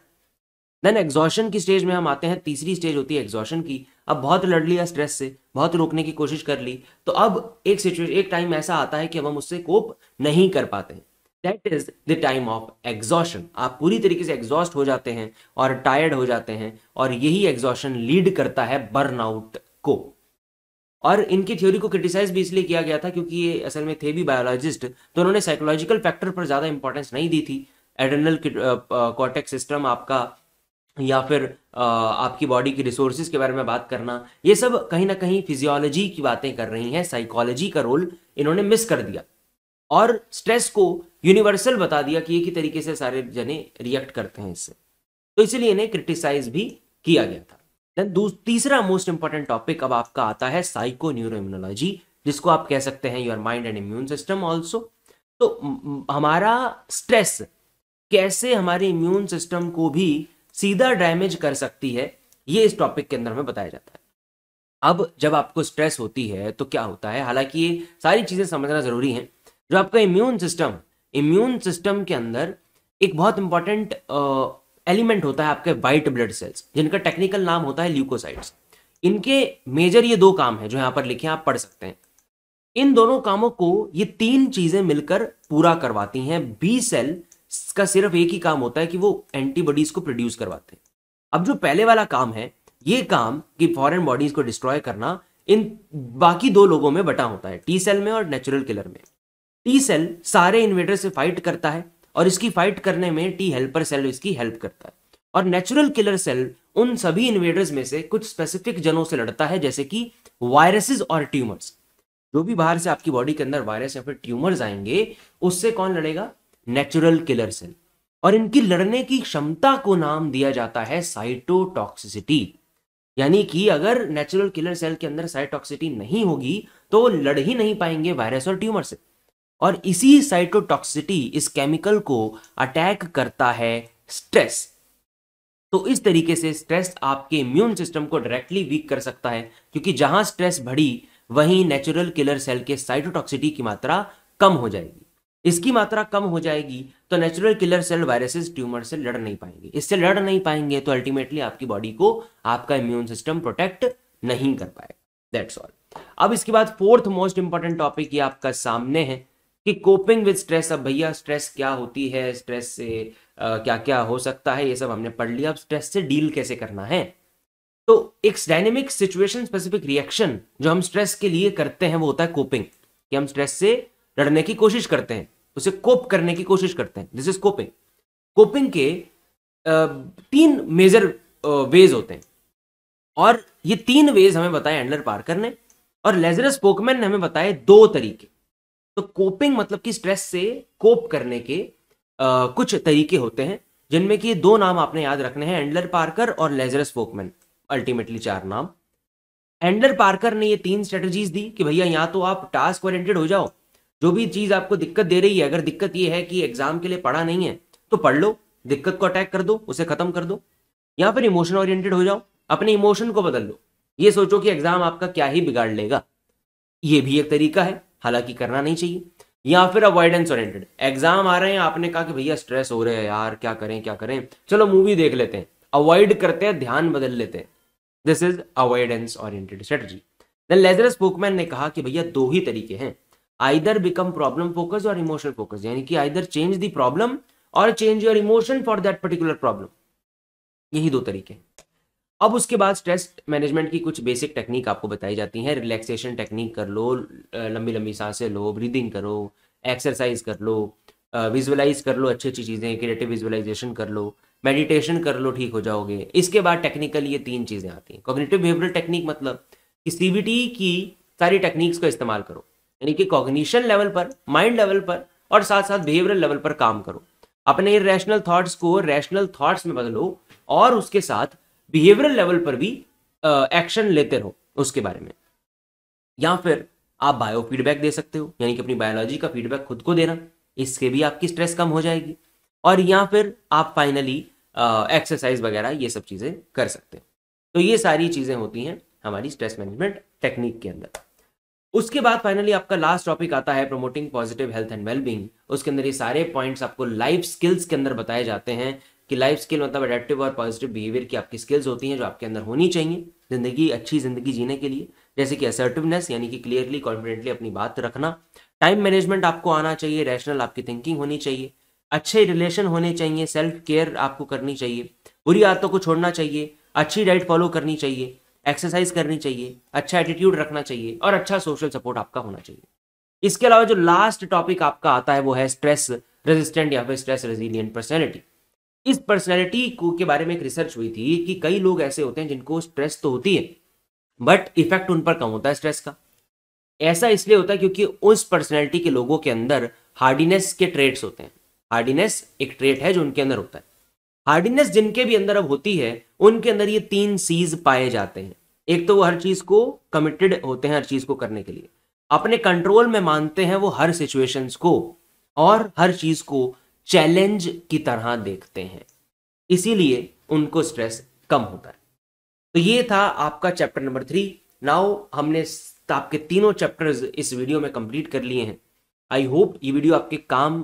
A: देन एग्जॉशन की स्टेज में हम आते हैं तीसरी स्टेज होती है एग्जॉशन की अब बहुत लड़ लिया स्ट्रेस से बहुत रोकने की कोशिश कर ली तो अब एक सिचुएशन एक टाइम ऐसा आता है कि अब हम उससे कोप नहीं कर पाते हैं that is the time of exhaustion आप पूरी तरीके से एग्जॉस्ट हो जाते हैं और टायर्ड हो जाते हैं और यही एग्जॉशन लीड करता है बर्नआउट को और इनकी थ्योरी को क्रिटिसाइज भी इसलिए किया गया था क्योंकि ये असल में थे भी बायोलॉजिस्ट तो उन्होंने साइकोलॉजिकल फैक्टर पर ज़्यादा इंपॉर्टेंस नहीं दी थी एडर्नल कॉटेक्स सिस्टम आपका या फिर आ, आपकी बॉडी की रिसोर्सेज के बारे में बात करना ये सब कहीं ना कहीं फिजियोलॉजी की बातें कर रही हैं साइकोलॉजी का रोल इन्होंने मिस कर दिया और स्ट्रेस को यूनिवर्सल बता दिया कि एक ही तरीके से सारे जने रिएक्ट करते हैं इससे तो इसलिए इन्हें क्रिटिसाइज भी किया गया था तीसरा मोस्ट इंपॉर्टेंट टॉपिक अब आपका आता है साइको न्यूरो इम्यूनोलॉजी जिसको आप कह सकते हैं your mind and immune system also तो हमारा स्ट्रेस कैसे हमारे इम्यून सिस्टम को भी सीधा डैमेज कर सकती है ये इस टॉपिक के अंदर हमें बताया जाता है अब जब आपको स्ट्रेस होती है तो क्या होता है हालांकि ये सारी चीज़ें समझना ज़रूरी हैं जो आपका इम्यून सिस्टम इम्यून सिस्टम के अंदर एक बहुत इंपॉर्टेंट एलिमेंट होता है आपके वाइट ब्लड सेल्स जिनका टेक्निकल नाम होता है ल्यूकोसाइट्स इनके मेजर ये दो काम है जो यहां पर लिखे आप पढ़ सकते हैं इन दोनों कामों को ये तीन चीजें मिलकर पूरा करवाती हैं बी सेल का सिर्फ एक ही काम होता है कि वो एंटीबॉडीज को प्रोड्यूस करवाते हैं अब जो पहले वाला काम है ये काम कि फॉरेन बॉडीज को डिस्ट्रॉय करना इन बाकी दो लोगों में बटा होता है टी सेल में और नेचुरल किलर में टी सेल सारे इन्वेटर से फाइट करता है और इसकी फाइट करने में टी हेल्पर सेल इसकी हेल्प करता है और नेचुरल किलर सेल उन सभी इन्वेडर्स में से कुछ स्पेसिफिक जनों से लड़ता है जैसे कि वायरसेस और ट्यूमर्स जो भी बाहर से आपकी बॉडी के अंदर वायरस या फिर ट्यूमर्स आएंगे उससे कौन लड़ेगा नेचुरल किलर सेल और इनकी लड़ने की क्षमता को नाम दिया जाता है साइटोटॉक्सिसिटी यानी कि अगर नेचुरल किलर सेल के अंदर साइटोक्सिटी नहीं होगी तो लड़ ही नहीं पाएंगे वायरस और ट्यूमर से और इसी साइटोटॉक्सिटी इस केमिकल को अटैक करता है स्ट्रेस तो इस तरीके से स्ट्रेस आपके इम्यून सिस्टम को डायरेक्टली वीक कर सकता है क्योंकि जहां स्ट्रेस बढ़ी वहीं नेचुरल किलर सेल के साइटोटॉक्सिटी की मात्रा कम हो जाएगी इसकी मात्रा कम हो जाएगी तो natural killer cell viruses tumour से लड़ नहीं पाएंगे इससे लड़ नहीं पाएंगे तो अल्टीमेटली आपकी बॉडी को आपका इम्यून सिस्टम प्रोटेक्ट नहीं कर पाएगा दैट्स ऑल अब इसके बाद फोर्थ मोस्ट इंपॉर्टेंट टॉपिक ये आपका सामने है कि कोपिंग विद स्ट्रेस अब भैया स्ट्रेस क्या होती है स्ट्रेस से आ, क्या क्या हो सकता है ये सब हमने पढ़ लिया अब स्ट्रेस से डील कैसे करना है तो एक डायनेमिक सिचुएशन स्पेसिफिक रिएक्शन जो हम स्ट्रेस के लिए करते हैं वो होता है कोपिंग कि हम स्ट्रेस से लड़ने की कोशिश करते हैं उसे कोप करने की कोशिश करते हैं दिस इज कोपिंग कोपिंग के तीन मेजर वेज होते हैं और ये तीन वेज हमें बताए एंडलर पार्कर ने और लेजरस पोकमैन ने हमें बताए दो तरीके तो कोपिंग मतलब कि स्ट्रेस से कोप करने के आ, कुछ तरीके होते हैं जिनमें कि दो नाम आपने याद रखने हैं एंडलर पार्कर और लेजरस वोकमैन अल्टीमेटली चार नाम एंडलर पार्कर ने ये तीन स्ट्रेटजीज दी कि भैया या तो आप टास्क ओरिएंटेड हो जाओ जो भी चीज आपको दिक्कत दे रही है अगर दिक्कत ये है कि एग्जाम के लिए पढ़ा नहीं है तो पढ़ लो दिक्कत को अटैक कर दो उसे खत्म कर दो या फिर इमोशन ओरिएंटेड हो जाओ अपने इमोशन को बदल लो ये सोचो कि एग्जाम आपका क्या ही बिगाड़ लेगा ये भी एक तरीका है हालांकि करना नहीं चाहिए या फिर अवॉइडेंस ओरिएंटेड एग्जाम आ रहे हैं आपने कहा कि भैया स्ट्रेस हो रहे हैं यार क्या करें क्या करें चलो मूवी देख लेते हैं अवॉइड करते हैं ध्यान बदल लेते हैं this is avoidance oriented strategy then Lazarus Folkman ने कहा कि भैया दो ही तरीके हैं आइदर बिकम प्रॉब्लम फोकस और इमोशन फोकस यानी कि आइदर चेंज द प्रॉब्लम और change your emotion for that particular problem यही दो तरीके हैं अब उसके बाद स्ट्रेस मैनेजमेंट की कुछ बेसिक टेक्निक आपको बताई जाती हैं रिलैक्सेशन टेक्निक कर लो लंबी लंबी सांसें लो ब्रीदिंग करो एक्सरसाइज कर लो विजुअलाइज कर लो अच्छी अच्छी चीज़ें क्रिएटिव विजुअलाइजेशन कर लो मेडिटेशन कर लो ठीक हो जाओगे इसके बाद टेक्निकल ये तीन चीज़ें आती हैं कॉग्निटिव बिहेवियल टेक्निक मतलब कि सी की सारी टेक्निक्स का इस्तेमाल करो यानी कि कॉग्निशन लेवल पर माइंड लेवल पर और साथ साथ बिहेवियल लेवल पर काम करो अपने रैशनल थॉट्स को रैशनल थॉट्स में बदलो और उसके साथ बिहेवियरल लेवल पर भी एक्शन लेते रहो उसके बारे में या फिर आप बायो फीडबैक दे सकते हो यानी कि अपनी बायोलॉजी का फीडबैक खुद को देना इससे भी आपकी स्ट्रेस कम हो जाएगी और या फिर आप फाइनली एक्सरसाइज वगैरह ये सब चीज़ें कर सकते हो तो ये सारी चीज़ें होती हैं हमारी स्ट्रेस मैनेजमेंट टेक्निक के अंदर उसके बाद फाइनली आपका लास्ट टॉपिक आता है promoting positive health and wellbeing उसके अंदर ये सारे पॉइंट्स आपको लाइफ स्किल्स के अंदर बताए जाते हैं कि लाइफ स्किल मतलब अडेप्टिव और पॉजिटिव बिहेवियर की आपकी स्किल्स होती हैं जो आपके अंदर होनी चाहिए ज़िंदगी अच्छी ज़िंदगी जीने के लिए जैसे कि असर्टिवनेस यानी कि क्लियरली कॉन्फिडेंटली अपनी बात रखना टाइम मैनेजमेंट आपको आना चाहिए रैशनल आपकी थिंकिंग होनी चाहिए अच्छे रिलेशन होने चाहिए सेल्फ केयर आपको करनी चाहिए बुरी आदतों को छोड़ना चाहिए अच्छी डाइट फॉलो करनी चाहिए एक्सरसाइज करनी चाहिए अच्छा एटीट्यूड रखना चाहिए और अच्छा सोशल सपोर्ट आपका होना चाहिए इसके अलावा जो लास्ट टॉपिक आपका आता है वो है स्ट्रेस रेजिस्टेंट या फिर स्ट्रेस रेजिलियंट पर्सनैलिटी इस पर्सनैलिटी को के बारे में एक रिसर्च हुई थी कि कई लोग ऐसे होते हैं जिनको स्ट्रेस तो होती है बट इफेक्ट उन पर कम होता है स्ट्रेस का ऐसा इसलिए होता है क्योंकि उस पर्सनैलिटी के लोगों के अंदर हार्डीनेस के ट्रेट्स होते हैं हार्डीनेस एक ट्रेट है जो उनके अंदर होता है हार्डीनेस जिनके भी अंदर अब होती है उनके अंदर ये तीन सीज पाए जाते हैं एक तो वो हर चीज़ को कमिटेड होते हैं हर चीज़ को करने के लिए अपने कंट्रोल में मानते हैं वो हर सिचुएशंस को और हर चीज़ को चैलेंज की तरह देखते हैं इसीलिए उनको स्ट्रेस कम होता है तो ये था आपका चैप्टर नंबर थ्री नाउ हमने आपके तीनों चैप्टर्स इस वीडियो में कंप्लीट कर लिए हैं आई होप ये वीडियो आपके काम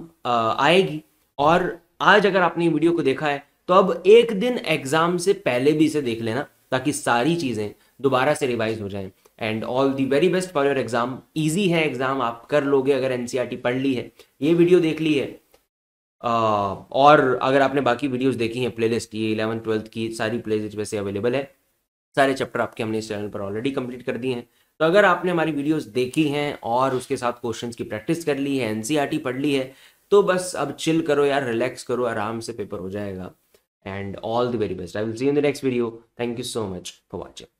A: आएगी और आज अगर आपने ये वीडियो को देखा है तो अब एक दिन एग्जाम से पहले भी इसे देख लेना ताकि सारी चीज़ें दोबारा से रिवाइज हो जाएं and all the very best for your exam easy है एग्जाम आप कर लोगे अगर एनसीईआरटी पढ़ ली है ये वीडियो देख ली है और अगर आपने बाकी वीडियोस देखी हैं प्लेलिस्ट ये इलेवन ट्वेल्थ की सारी प्लेलिस्ट वैसे अवेलेबल है सारे चैप्टर आपके हमने इस चैनल पर ऑलरेडी कंप्लीट कर दिए हैं तो अगर आपने हमारी वीडियोस देखी हैं और उसके साथ क्वेश्चन की प्रैक्टिस कर ली है एनसीईआरटी e पढ़ ली है तो बस अब चिल करो यार रिलैक्स करो आराम से पेपर हो जाएगा and all the very best I will see in the next video thank you so much for watching